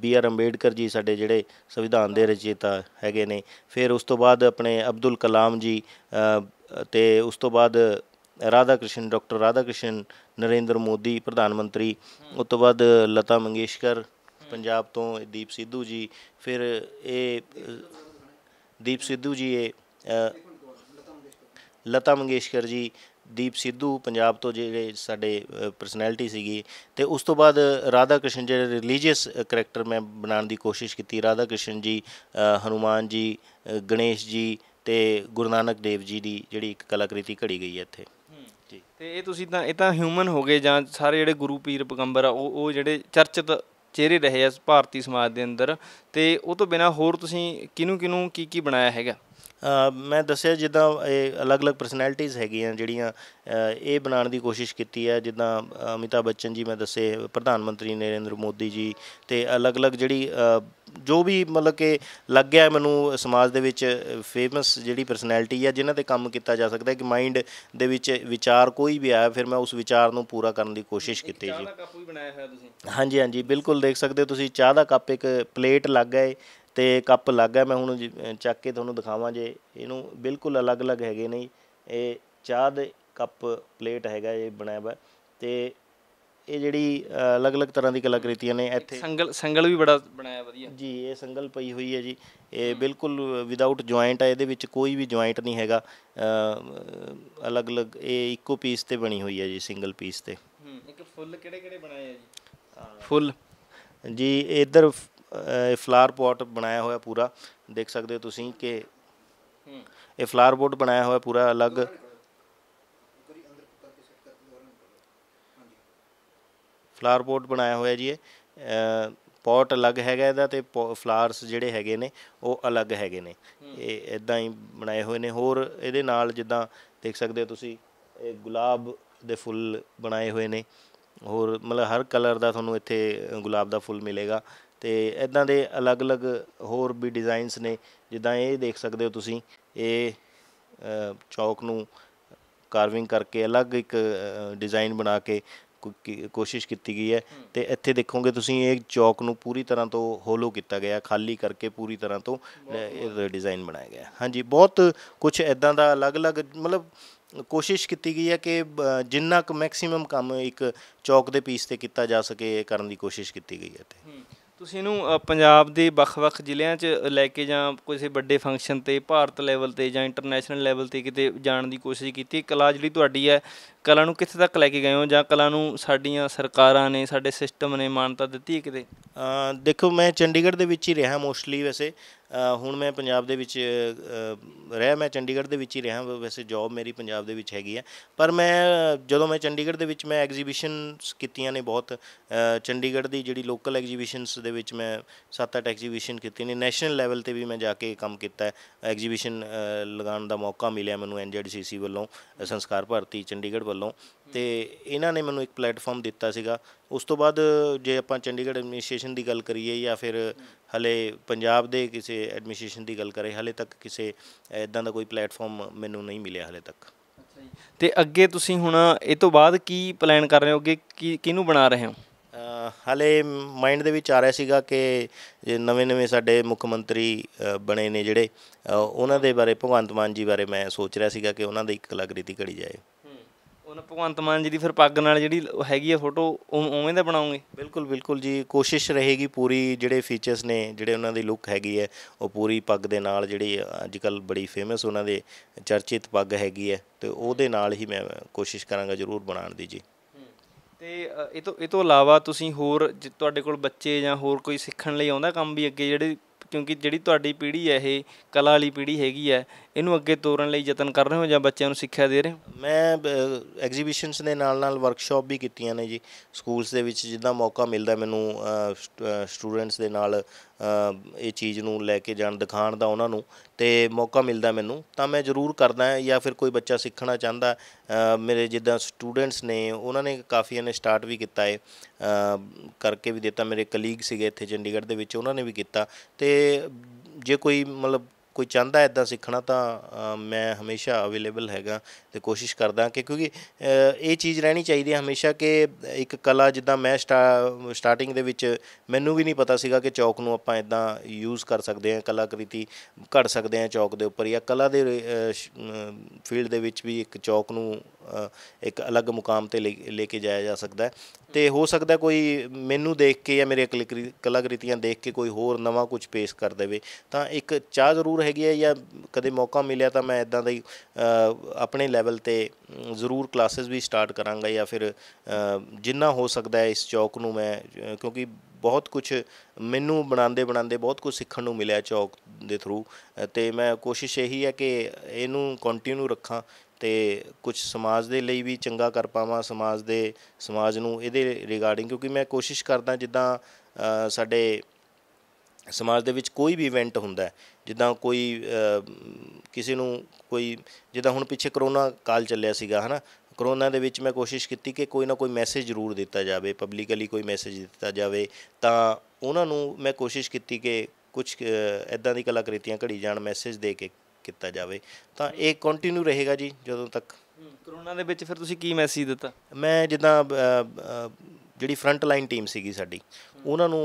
ਬੀ ਆਰ ਅੰਬੇਡਕਰ ਜੀ ਸਾਡੇ ਜਿਹੜੇ ਸੰਵਿਧਾਨ ਦੇ ਰਚੇਤਾ ਹੈਗੇ ਨੇ ਫਿਰ ਉਸ ਤੋਂ ਬਾਅਦ ਆਪਣੇ ਅਬਦੁਲ ਕਲਾਮ ਜੀ ਤੇ ਉਸ ਤੋਂ ਬਾਅਦ ਰਾਧਾ ਕ੍ਰਿਸ਼ਨ ਡਾਕਟਰ ਰਾਧਾ ਕ੍ਰਿਸ਼ਨ ਨਰਿੰਦਰ ਮੋਦੀ ਪ੍ਰਧਾਨ ਮੰਤਰੀ ਉਸ ਤੋਂ ਬਾਅਦ ਲਤਾ ਮੰਗੇਸ਼ਕਰ ਪੰਜਾਬ ਤੋਂ ਦੀਪ ਸਿੱਧੂ ਜੀ ਫਿਰ ਇਹ ਦੀਪ ਸਿੱਧੂ ਜੀ ਇਹ ਲਤਾ ਮੰਗੇਸ਼ਕਰ ਜੀ ਦੀਪ ਸਿੱਧੂ ਪੰਜਾਬ ਤੋਂ ਜਿਹੜੇ ਸਾਡੇ ਪਰਸਨੈਲਿਟੀ ਸੀਗੀ ਤੇ ਉਸ ਤੋਂ ਬਾਅਦ ਰਾਧਾ ਕ੍ਰਿਸ਼ਨ ਜਿਹੜੇ ਰਿਲੀਜੀਅਸ ਕੈਰੈਕਟਰ ਮੈਂ ਬਣਾਉਣ ਦੀ ਕੋਸ਼ਿਸ਼ ਕੀਤੀ ਰਾਧਾ ਕ੍ਰਿਸ਼ਨ ਜੀ ਹਨੂਮਾਨ ਜੀ ਗਣੇਸ਼ ਜੀ ਤੇ ਗੁਰੂ ਨਾਨਕ ਦੇਵ ਜੀ ਦੀ ਜਿਹੜੀ ਇੱਕ ਕਲਾਕ੍ਰਿਤੀ ਘੜੀ ਗਈ ਹੈ ਇੱਥੇ ਤੇ ਇਹ ਤੁਸੀਂ ਤਾਂ ਇਹ ਤਾਂ ਹਿਊਮਨ ਹੋ ਗਏ ਜਾਂ ਸਾਰੇ ਜਿਹੜੇ ਗੁਰੂ ਪੀਰ ਪਗੰਬਰ ਆ ਉਹ ਉਹ ਜਿਹੜੇ ਚਰਚਿਤ ਚਿਹਰੇ ਰਹੇ ਆ ਭਾਰਤੀ ਸਮਾਜ ਦੇ ਅੰਦਰ ਤੇ ਉਹ ਤੋਂ ਬਿਨਾ ਹੋਰ ਤੁਸੀਂ ਕਿਨੂੰ ਕਿਨੂੰ ਕੀ ਕੀ ਬਣਾਇਆ ਹੈਗਾ ਮੈਂ ਦੱਸਿਆ ਜਿੱਦਾਂ ਇਹ ਅਲੱਗ-ਅਲੱਗ ਪਰਸਨੈਲਿਟੀਆਂ ਹੈਗੀਆਂ ਜਿਹੜੀਆਂ ਇਹ ਬਣਾਉਣ ਦੀ ਕੋਸ਼ਿਸ਼ ਕੀਤੀ ਹੈ ਜਿੱਦਾਂ ਅਮਿਤਾ ਬੱਚਨ ਜੀ ਮੈਂ ਦੱਸੇ ਪ੍ਰਧਾਨ ਮੰਤਰੀ ਨਰਿੰਦਰ ਮੋਦੀ ਜੀ ਤੇ ਅਲੱਗ-ਅਲੱਗ ਜਿਹੜੀ ਜੋ ਵੀ ਮਤਲਬ ਕਿ ਲੱਗਿਆ ਮੈਨੂੰ ਸਮਾਜ ਦੇ ਵਿੱਚ ਫੇਮਸ ਜਿਹੜੀ ਪਰਸਨੈਲਿਟੀ ਹੈ ਜਿਨ੍ਹਾਂ ਤੇ ਕੰਮ ਕੀਤਾ ਜਾ ਸਕਦਾ ਹੈ ਕਿ ਮਾਈਂਡ ਦੇ ਵਿੱਚ ਵਿਚਾਰ ਕੋਈ ਵੀ ਆਇਆ ਫਿਰ ਮੈਂ ਉਸ ਵਿਚਾਰ ਨੂੰ ਪੂਰਾ ਕਰਨ ਦੀ ਕੋਸ਼ਿਸ਼ ਕੀਤੀ ਜੀ ਚਾਹ ਦਾ ਕੱਪ ਵੀ ਬਣਾਇਆ ਹੋਇਆ ਤੁਸੀਂ ਹਾਂਜੀ ਹਾਂਜੀ ਬਿਲਕੁਲ ਦੇਖ ਸਕਦੇ ਹੋ ਤੁਸੀਂ ਚਾਹ ਦਾ ਕੱਪ ਇੱਕ ਪਲੇਟ ਲੱਗ ਗਏ ਤੇ ਕੱਪ ਅਲੱਗ ਹੈ ਮੈਂ ਹੁਣ ਚੱਕ ਕੇ ਤੁਹਾਨੂੰ ਦਿਖਾਵਾਂ ਜੇ ਇਹਨੂੰ ਬਿਲਕੁਲ ਅਲੱਗ-ਅਲੱਗ ਹੈਗੇ ਨਹੀਂ ਇਹ ਚਾਹ ਦੇ ਕੱਪ ਪਲੇਟ ਹੈਗਾ ਇਹ ਬਣਾਇਆ ਹੋਇਆ ਤੇ ਇਹ ਜਿਹੜੀ ਅਲੱਗ-ਅਲੱਗ ਤਰ੍ਹਾਂ ਦੀ ਕਲਾਕ੍ਰਿਤੀਆਂ ਨੇ ਇੱਥੇ ਸੰਗਲ ਸੰਗਲ ਵੀ ਬੜਾ ਬਣਾਇਆ ਵਧੀਆ ਜੀ ਇਹ ਸੰਗਲ ਪਈ ਹੋਈ ਹੈ ਜੀ ਇਹ ਬਿਲਕੁਲ ਵਿਦਆਊਟ ਜੁਆਇੰਟ ਹੈ ਇਹਦੇ ਵਿੱਚ ਕੋਈ ਵੀ ਜੁਆਇੰਟ ਨਹੀਂ ਹੈਗਾ ਅਲੱਗ-ਅਲੱਗ ਇਹ ਇੱਕੋ ਪੀਸ ਤੇ ਬਣੀ ਹੋਈ ਹੈ ਜੀ ਸਿੰਗਲ ਪੀਸ ਤੇ ਇੱਕ ਫੁੱਲ ਕਿਹੜੇ-ਕਿਹੜੇ ਬਣਾਏ ਆ ਜੀ ਫੁੱਲ ਜੀ ਇਧਰ ਇਹ ਫਲਾਰ ਪੋਟ ਬਣਾਇਆ ਹੋਇਆ ਪੂਰਾ ਦੇਖ ਸਕਦੇ ਹੋ ਤੁਸੀਂ ਕਿ ਇਹ ਫਲਾਰ ਪੋਟ ਬਣਾਇਆ ਹੋਇਆ ਪੂਰਾ ਅਲੱਗ ਫਲਾਰ ਪੋਟ ਬਣਾਇਆ ਹੋਇਆ ਜੀ ਇਹ ਪੋਟ ਅਲੱਗ ਹੈਗਾ ਇਹਦਾ ਤੇ ਫਲਾਰਸ ਜਿਹੜੇ ਹੈਗੇ ਨੇ ਉਹ ਅਲੱਗ ਹੈਗੇ ਨੇ ਇਹ ਇਦਾਂ ਹੀ ਬਣਾਏ ਹੋਏ ਨੇ ਹੋਰ ਇਹਦੇ ਨਾਲ ਜਿੱਦਾਂ ਦੇਖ ਸਕਦੇ ਹੋ ਤੁਸੀਂ ਇਹ ਗੁਲਾਬ ਦੇ ਫੁੱਲ ਬਣਾਏ ਹੋਏ ਨੇ ਹੋਰ ਮਤਲਬ ਹਰ ਕਲਰ ਦਾ ਤੁਹਾਨੂੰ ਇੱਥੇ ਗੁਲਾਬ ਦਾ ਫੁੱਲ ਮਿਲੇਗਾ ਤੇ ਇਦਾਂ ਦੇ ਅਲੱਗ-ਅਲੱਗ ਹੋਰ ਵੀ ਡਿਜ਼ਾਈਨਸ ਨੇ ਜਿੱਦਾਂ ਇਹ ਦੇਖ ਸਕਦੇ ਹੋ ਤੁਸੀਂ ਇਹ ਚੌਕ ਨੂੰ ਕਾਰਵਿੰਗ ਕਰਕੇ ਅਲੱਗ ਇੱਕ ਡਿਜ਼ਾਈਨ ਬਣਾ ਕੇ ਕੋਸ਼ਿਸ਼ ਕੀਤੀ ਗਈ ਹੈ ਤੇ ਇੱਥੇ ਦੇਖੋਗੇ ਤੁਸੀਂ ਇਹ ਚੌਕ ਨੂੰ ਪੂਰੀ ਤਰ੍ਹਾਂ ਤੋਂ ਹੋਲੋ ਕੀਤਾ ਗਿਆ ਖਾਲੀ ਕਰਕੇ ਪੂਰੀ ਤਰ੍ਹਾਂ ਤੋਂ ਇਹ ਡਿਜ਼ਾਈਨ ਬਣਾਇਆ ਗਿਆ ਹਾਂਜੀ ਬਹੁਤ ਕੁਝ ਇਦਾਂ ਦਾ ਅਲੱਗ-ਅਲੱਗ ਮਤਲਬ ਕੋਸ਼ਿਸ਼ ਕੀਤੀ ਗਈ ਹੈ ਕਿ ਜਿੰਨਾ ਕੁ ਮੈਕਸਿਮਮ ਕੰਮ ਇੱਕ ਚੌਕ ਦੇ ਪੀਸ ਤੇ ਕੀਤਾ ਜਾ ਸਕੇ ਇਹ ਕਰਨ ਦੀ ਕੋਸ਼ਿਸ਼ ਕੀਤੀ ਗਈ ਹੈ ਤੇ ਤੁਸੀਂ ਇਹਨੂੰ ਪੰਜਾਬ ਦੇ ਵੱਖ-ਵੱਖ ਜ਼ਿਲ੍ਹਿਆਂ 'ਚ ਲੈ ਕੇ ਜਾਂ ਕਿਸੇ ਵੱਡੇ ਫੰਕਸ਼ਨ ਤੇ ਭਾਰਤ ਲੈਵਲ ਤੇ ਜਾਂ ਇੰਟਰਨੈਸ਼ਨਲ ਲੈਵਲ ਤੇ ਕਿਤੇ ਜਾਣ ਦੀ ਕੋਸ਼ਿਸ਼ ਕੀਤੀ ਕਲਾ ਜਿਹੜੀ ਤੁਹਾਡੀ ਹੈ ਕਲਾ ਨੂੰ ਕਿੱਥੇ ਤੱਕ ਲੈ ਕੇ ਗਏ ਹੋ ਜਾਂ ਕਲਾ ਨੂੰ ਸਾਡੀਆਂ ਸਰਕਾਰਾਂ ਨੇ ਸਾਡੇ ਸਿਸਟਮ ਨੇ ਮਾਨਤਾ ਦਿੱਤੀ ਹੈ ਕਿਤੇ ਦੇਖੋ ਮੈਂ ਚੰਡੀਗੜ੍ਹ ਦੇ ਵਿੱਚ ਹੀ ਰਿਹਾ ਮੋਸਟਲੀ ਵੈਸੇ ਹੁਣ ਮੈਂ ਪੰਜਾਬ ਦੇ ਵਿੱਚ ਰਹਿ ਮੈਂ ਚੰਡੀਗੜ੍ਹ ਦੇ ਵਿੱਚ ਹੀ ਰਿਹਾ ਵੈਸੇ ਜੌਬ ਮੇਰੀ ਪੰਜਾਬ ਦੇ ਵਿੱਚ ਹੈਗੀ ਆ ਪਰ ਮੈਂ ਜਦੋਂ ਮੈਂ ਚੰਡੀਗੜ੍ਹ ਦੇ ਵਿੱਚ ਮੈਂ ਐਗਜ਼ੀਬਿਸ਼ਨਸ ਕੀਤੀਆਂ ਨੇ ਬਹੁਤ ਚੰਡੀਗੜ੍ਹ ਦੀ ਜਿਹੜੀ ਲੋਕਲ ਐਗਜ਼ੀਬਿਸ਼ਨਸ ਦੇ ਵਿੱਚ ਮੈਂ ਸੱਤ ਅੱਠ ਐਗਜ਼ੀਬਿਸ਼ਨ ਕੀਤੀ ਨੇ ਨੈਸ਼ਨਲ ਲੈਵਲ ਤੇ ਵੀ ਮੈਂ ਜਾ ਕੇ ਕੰਮ ਕੀਤਾ ਐਗਜ਼ੀਬਿਸ਼ਨ ਲਗਾਉਣ ਦਾ ਮੌਕਾ ਮਿਲਿਆ ਮੈਨੂੰ ਐਨਜੀਡੀਸੀਸੀ ਵੱਲੋਂ ਸੰਸਕਾਰ ਭਾਰਤੀ ਚੰਡੀਗੜ੍ਹ ਵੱਲੋਂ ਤੇ ਇਹਨਾਂ ਨੇ ਮੈਨੂੰ ਇੱਕ ਪਲੇਟਫਾਰਮ ਦਿੱਤਾ ਸੀਗਾ ਉਸ ਤੋਂ ਬਾਅਦ ਜੇ ਆਪਾਂ ਚੰਡੀਗੜ੍ਹ ਐਡਮਿਨਿਸਟ੍ਰੇਸ਼ਨ ਦੀ ਗੱਲ ਕਰੀਏ ਜਾਂ ਫਿਰ ਹਲੇ ਪੰਜਾਬ ਦੇ ਕਿਸੇ ਐਡਮਿਨਿਸਟ੍ਰੇਸ਼ਨ ਦੀ ਗੱਲ ਕਰੇ ਹਲੇ ਤੱਕ ਕਿਸੇ ਇਦਾਂ ਦਾ ਕੋਈ ਪਲੇਟਫਾਰਮ ਮੈਨੂੰ ਨਹੀਂ ਮਿਲਿਆ ਹਲੇ ਤੱਕ ਤੇ ਅੱਗੇ ਤੁਸੀਂ ਹੁਣ ਇਹ ਤੋਂ ਬਾਅਦ ਕੀ ਪਲਾਨ ਕਰ ਰਹੇ ਹੋ ਕਿ ਕੀ ਕਿਹਨੂੰ ਬਣਾ ਰਹੇ ਹੋ ਹਲੇ ਮਾਈਂਡ ਦੇ ਵਿੱਚ ਆ ਰਿਹਾ ਸੀਗਾ ਕਿ ਨਵੇਂ-ਨਵੇਂ ਸਾਡੇ ਮੁੱਖ ਮੰਤਰੀ ਬਣੇ ਨੇ ਜਿਹੜੇ ਉਹਨਾਂ ਦੇ ਬਾਰੇ ਭਗਵੰਤ ਮਾਨ ਜੀ ਬਾਰੇ ਮੈਂ ਸੋਚ ਰਿਹਾ ਸੀਗਾ ਕਿ ਉਹਨਾਂ ਦੀ ਇੱਕ ਅਲੱਗ ਰੀਤੀ ਘੜੀ ਜਾਏ ਹੁਣ ਭਗਵੰਤ ਮਾਨ ਜੀ ਦੀ ਫਿਰ ਪੱਗ ਨਾਲ ਜਿਹੜੀ ਹੈਗੀ ਆ ਫੋਟੋ ਉਵੇਂ ਦਾ ਬਣਾਉਂਗੇ ਬਿਲਕੁਲ ਬਿਲਕੁਲ ਜੀ ਕੋਸ਼ਿਸ਼ ਰਹੇਗੀ ਪੂਰੀ ਜਿਹੜੇ ਫੀਚਰਸ ਨੇ ਜਿਹੜੇ ਉਹਨਾਂ ਦੀ ਲੁੱਕ ਹੈਗੀ ਹੈ ਉਹ ਪੂਰੀ ਪੱਗ ਦੇ ਨਾਲ ਜਿਹੜੀ ਅੱਜ ਕੱਲ ਬੜੀ ਫੇਮਸ ਉਹਨਾਂ ਦੇ ਚਰਚਿਤ ਪੱਗ ਹੈਗੀ ਹੈ ਤੇ ਉਹਦੇ ਨਾਲ ਹੀ ਮੈਂ ਕੋਸ਼ਿਸ਼ ਕਰਾਂਗਾ ਜ਼ਰੂਰ ਬਣਾਉਣ ਦੀ ਜੀ ਤੇ ਇਹ ਤੋਂ ਇਹ ਤੋਂ ਇਲਾਵਾ ਤੁਸੀਂ ਹੋਰ ਤੁਹਾਡੇ ਕੋਲ ਬੱਚੇ ਜਾਂ ਹੋਰ ਕੋਈ ਸਿੱਖਣ ਲਈ ਆਉਂਦਾ ਕੰਮ ਵੀ ਅੱਗੇ ਜਿਹੜੇ ਕਿਉਂਕਿ ਜਿਹੜੀ ਤੁਹਾਡੀ ਪੀੜ੍ਹੀ ਹੈ ਇਹ ਕਲਾ ਵਾਲੀ ਪੀੜ੍ਹੀ ਹੈਗੀ ਹੈ ਇਹਨੂੰ ਅੱਗੇ ਤੋਰਨ ਲਈ ਯਤਨ ਕਰ ਰਹੇ ਹੋ ਜਾਂ ਬੱਚਿਆਂ ਨੂੰ ਸਿੱਖਿਆ ਦੇ ਰਹੇ ਹੋ ਮੈਂ ਐਗਜ਼ੀਬਿਸ਼ਨਸ ਦੇ ਨਾਲ ਨਾਲ ਵਰਕਸ਼ਾਪ ਵੀ ਕੀਤੀਆਂ ਨੇ ਜੀ ਸਕੂਲਸ ਦੇ ਵਿੱਚ ਜਿੱਦਾਂ ਮੌਕਾ ਮਿਲਦਾ ਮੈਨੂੰ ਸਟੂਡੈਂਟਸ ਦੇ ਨਾਲ ਇਹ ਚੀਜ਼ ਨੂੰ ਲੈ ਕੇ ਜਾਣ ਦਿਖਾਣ ਦਾ ਉਹਨਾਂ ਨੂੰ ਤੇ ਮੌਕਾ ਮਿਲਦਾ ਮੈਨੂੰ ਤਾਂ ਮੈਂ ਜ਼ਰੂਰ ਕਰਦਾ ਜਾਂ ਫਿਰ ਕੋਈ ਬੱਚਾ ਸਿੱਖਣਾ ਚਾਹੁੰਦਾ ਮੇਰੇ ਜਿੱਦਾਂ ਸਟੂਡੈਂਟਸ ਨੇ ਉਹਨਾਂ ਨੇ ਕਾਫੀ ਨੇ ਸਟਾਰਟ ਵੀ ਕੀਤਾ ਹੈ ਕਰਕੇ ਵੀ ਦਿੱਤਾ ਮੇਰੇ ਕਲੀਗ ਸੀਗੇ ਇੱਥੇ ਚੰਡੀਗੜ੍ਹ ਦੇ ਵਿੱਚ ਉਹਨਾਂ ਨੇ ਵੀ ਕੀਤਾ ਤੇ ਜੇ ਕੋਈ ਮਤਲਬ ਕੋਈ ਚਾਹੁੰਦਾ ਐਦਾਂ ਸਿੱਖਣਾ ਤਾਂ ਮੈਂ ਹਮੇਸ਼ਾ ਅਵੇਲੇਬਲ ਹੈਗਾ ਤੇ ਕੋਸ਼ਿਸ਼ ਕਰਦਾ ਕਿ ਕਿਉਂਕਿ ਇਹ ਚੀਜ਼ ਰਹਿਣੀ ਚਾਹੀਦੀ ਹੈ ਹਮੇਸ਼ਾ ਕਿ ਇੱਕ ਕਲਾ ਜਿੱਦਾਂ ਮੈਂ ਸਟਾਰਟਿੰਗ ਦੇ ਵਿੱਚ ਮੈਨੂੰ ਵੀ ਨਹੀਂ ਪਤਾ ਸੀਗਾ ਕਿ ਚੌਕ ਨੂੰ ਆਪਾਂ ਐਦਾਂ ਯੂਜ਼ ਕਰ ਸਕਦੇ ਹਾਂ ਕਲਾਕ੍ਰਿਤੀ ਘੜ ਸਕਦੇ ਹਾਂ ਚੌਕ ਦੇ ਉੱਪਰ ਜਾਂ ਕਲਾ ਦੇ ਫੀਲਡ ਦੇ ਵਿੱਚ ਵੀ ਇੱਕ ਚੌਕ ਨੂੰ ਇੱਕ ਅਲੱਗ ਮੁਕਾਮ ਤੇ ਲੈ ਕੇ ਜਾਇਆ ਜਾ ਸਕਦਾ ਹੈ ਤੇ ਹੋ ਸਕਦਾ ਕੋਈ ਮੈਨੂੰ ਦੇਖ ਕੇ ਜਾਂ ਮੇਰੇ ਕਲਾਕ੍ਰਿਤੀਆਂ ਦੇਖ ਕੇ ਕੋਈ ਹੋਰ ਨਵਾਂ ਕੁਝ ਪੇਸ਼ ਕਰ ਦੇਵੇ ਤਾਂ ਇੱਕ ਚਾਹ ਜ਼ਰੂਰ ਹੈਗੀ ਹੈ ਜਾਂ ਕਦੇ ਮੌਕਾ ਮਿਲਿਆ ਤਾਂ ਮੈਂ ਇਦਾਂ ਦਾ ਹੀ ਆਪਣੇ ਲੈਵਲ ਤੇ ਜ਼ਰੂਰ ਕਲਾਸਿਸ ਵੀ ਸਟਾਰਟ ਕਰਾਂਗਾ ਜਾਂ ਫਿਰ ਜਿੰਨਾ ਹੋ ਸਕਦਾ ਹੈ ਇਸ ਚੌਕ ਨੂੰ ਮੈਂ ਕਿਉਂਕਿ ਬਹੁਤ ਕੁਝ ਮੈਨੂੰ ਬਣਾਉਂਦੇ ਬਣਾਉਂਦੇ ਬਹੁਤ ਕੁਝ ਸਿੱਖਣ ਨੂੰ ਮਿਲਿਆ ਚੌਕ ਦੇ ਥਰੂ ਤੇ ਮੈਂ ਕੋਸ਼ਿਸ਼ ਇਹੀ ਹੈ ਕਿ ਇਹਨੂੰ ਕੰਟੀਨਿਊ ਰੱਖਾਂ ਤੇ ਕੁਝ ਸਮਾਜ ਦੇ ਲਈ ਵੀ ਚੰਗਾ ਕਰ ਪਾਵਾਂ ਸਮਾਜ ਦੇ ਸਮਾਜ ਨੂੰ ਇਹਦੇ ਰਿਗਾਰਡਿੰਗ ਕਿਉਂਕਿ ਮੈਂ ਕੋਸ਼ਿਸ਼ ਕਰਦਾ ਜਿੱਦਾਂ ਸਾਡੇ ਸਮਾਜ ਦੇ ਵਿੱਚ ਕੋਈ ਵੀ ਇਵੈਂਟ ਹੁੰਦਾ ਜਿੱਦਾਂ ਕੋਈ ਕਿਸੇ ਨੂੰ ਕੋਈ ਜਿੱਦਾਂ ਹੁਣ ਪਿੱਛੇ ਕਰੋਨਾ ਕਾਲ ਚੱਲਿਆ ਸੀਗਾ ਹਨਾ ਕਰੋਨਾ ਦੇ ਵਿੱਚ ਮੈਂ ਕੋਸ਼ਿਸ਼ ਕੀਤੀ ਕਿ ਕੋਈ ਨਾ ਕੋਈ ਮੈਸੇਜ ਜ਼ਰੂਰ ਦਿੱਤਾ ਜਾਵੇ ਪਬਲਿਕਲੀ ਕੋਈ ਮੈਸੇਜ ਦਿੱਤਾ ਜਾਵੇ ਤਾਂ ਉਹਨਾਂ ਨੂੰ ਮੈਂ ਕੋਸ਼ਿਸ਼ ਕੀਤੀ ਕਿ ਕੁਝ ਇਦਾਂ ਦੀ ਕਲਾਕ੍ਰਿਤੀਆਂ ਘੜੀ ਜਾਣ ਮੈਸੇਜ ਦੇ ਕੇ ਕੀਤਾ ਜਾਵੇ ਤਾਂ ਇਹ ਕੰਟੀਨਿਊ ਰਹੇਗਾ ਜੀ ਜਦੋਂ ਤੱਕ ਕਰੋਨਾ ਦੇ ਵਿੱਚ ਫਿਰ ਤੁਸੀਂ ਕੀ ਮੈਸੇਜ ਦਿੱਤਾ ਮੈਂ ਜਿੱਦਾਂ ਜਿਹੜੀ ਫਰੰਟ ਲਾਈਨ ਟੀਮ ਸੀਗੀ ਸਾਡੀ ਉਹਨਾਂ ਨੂੰ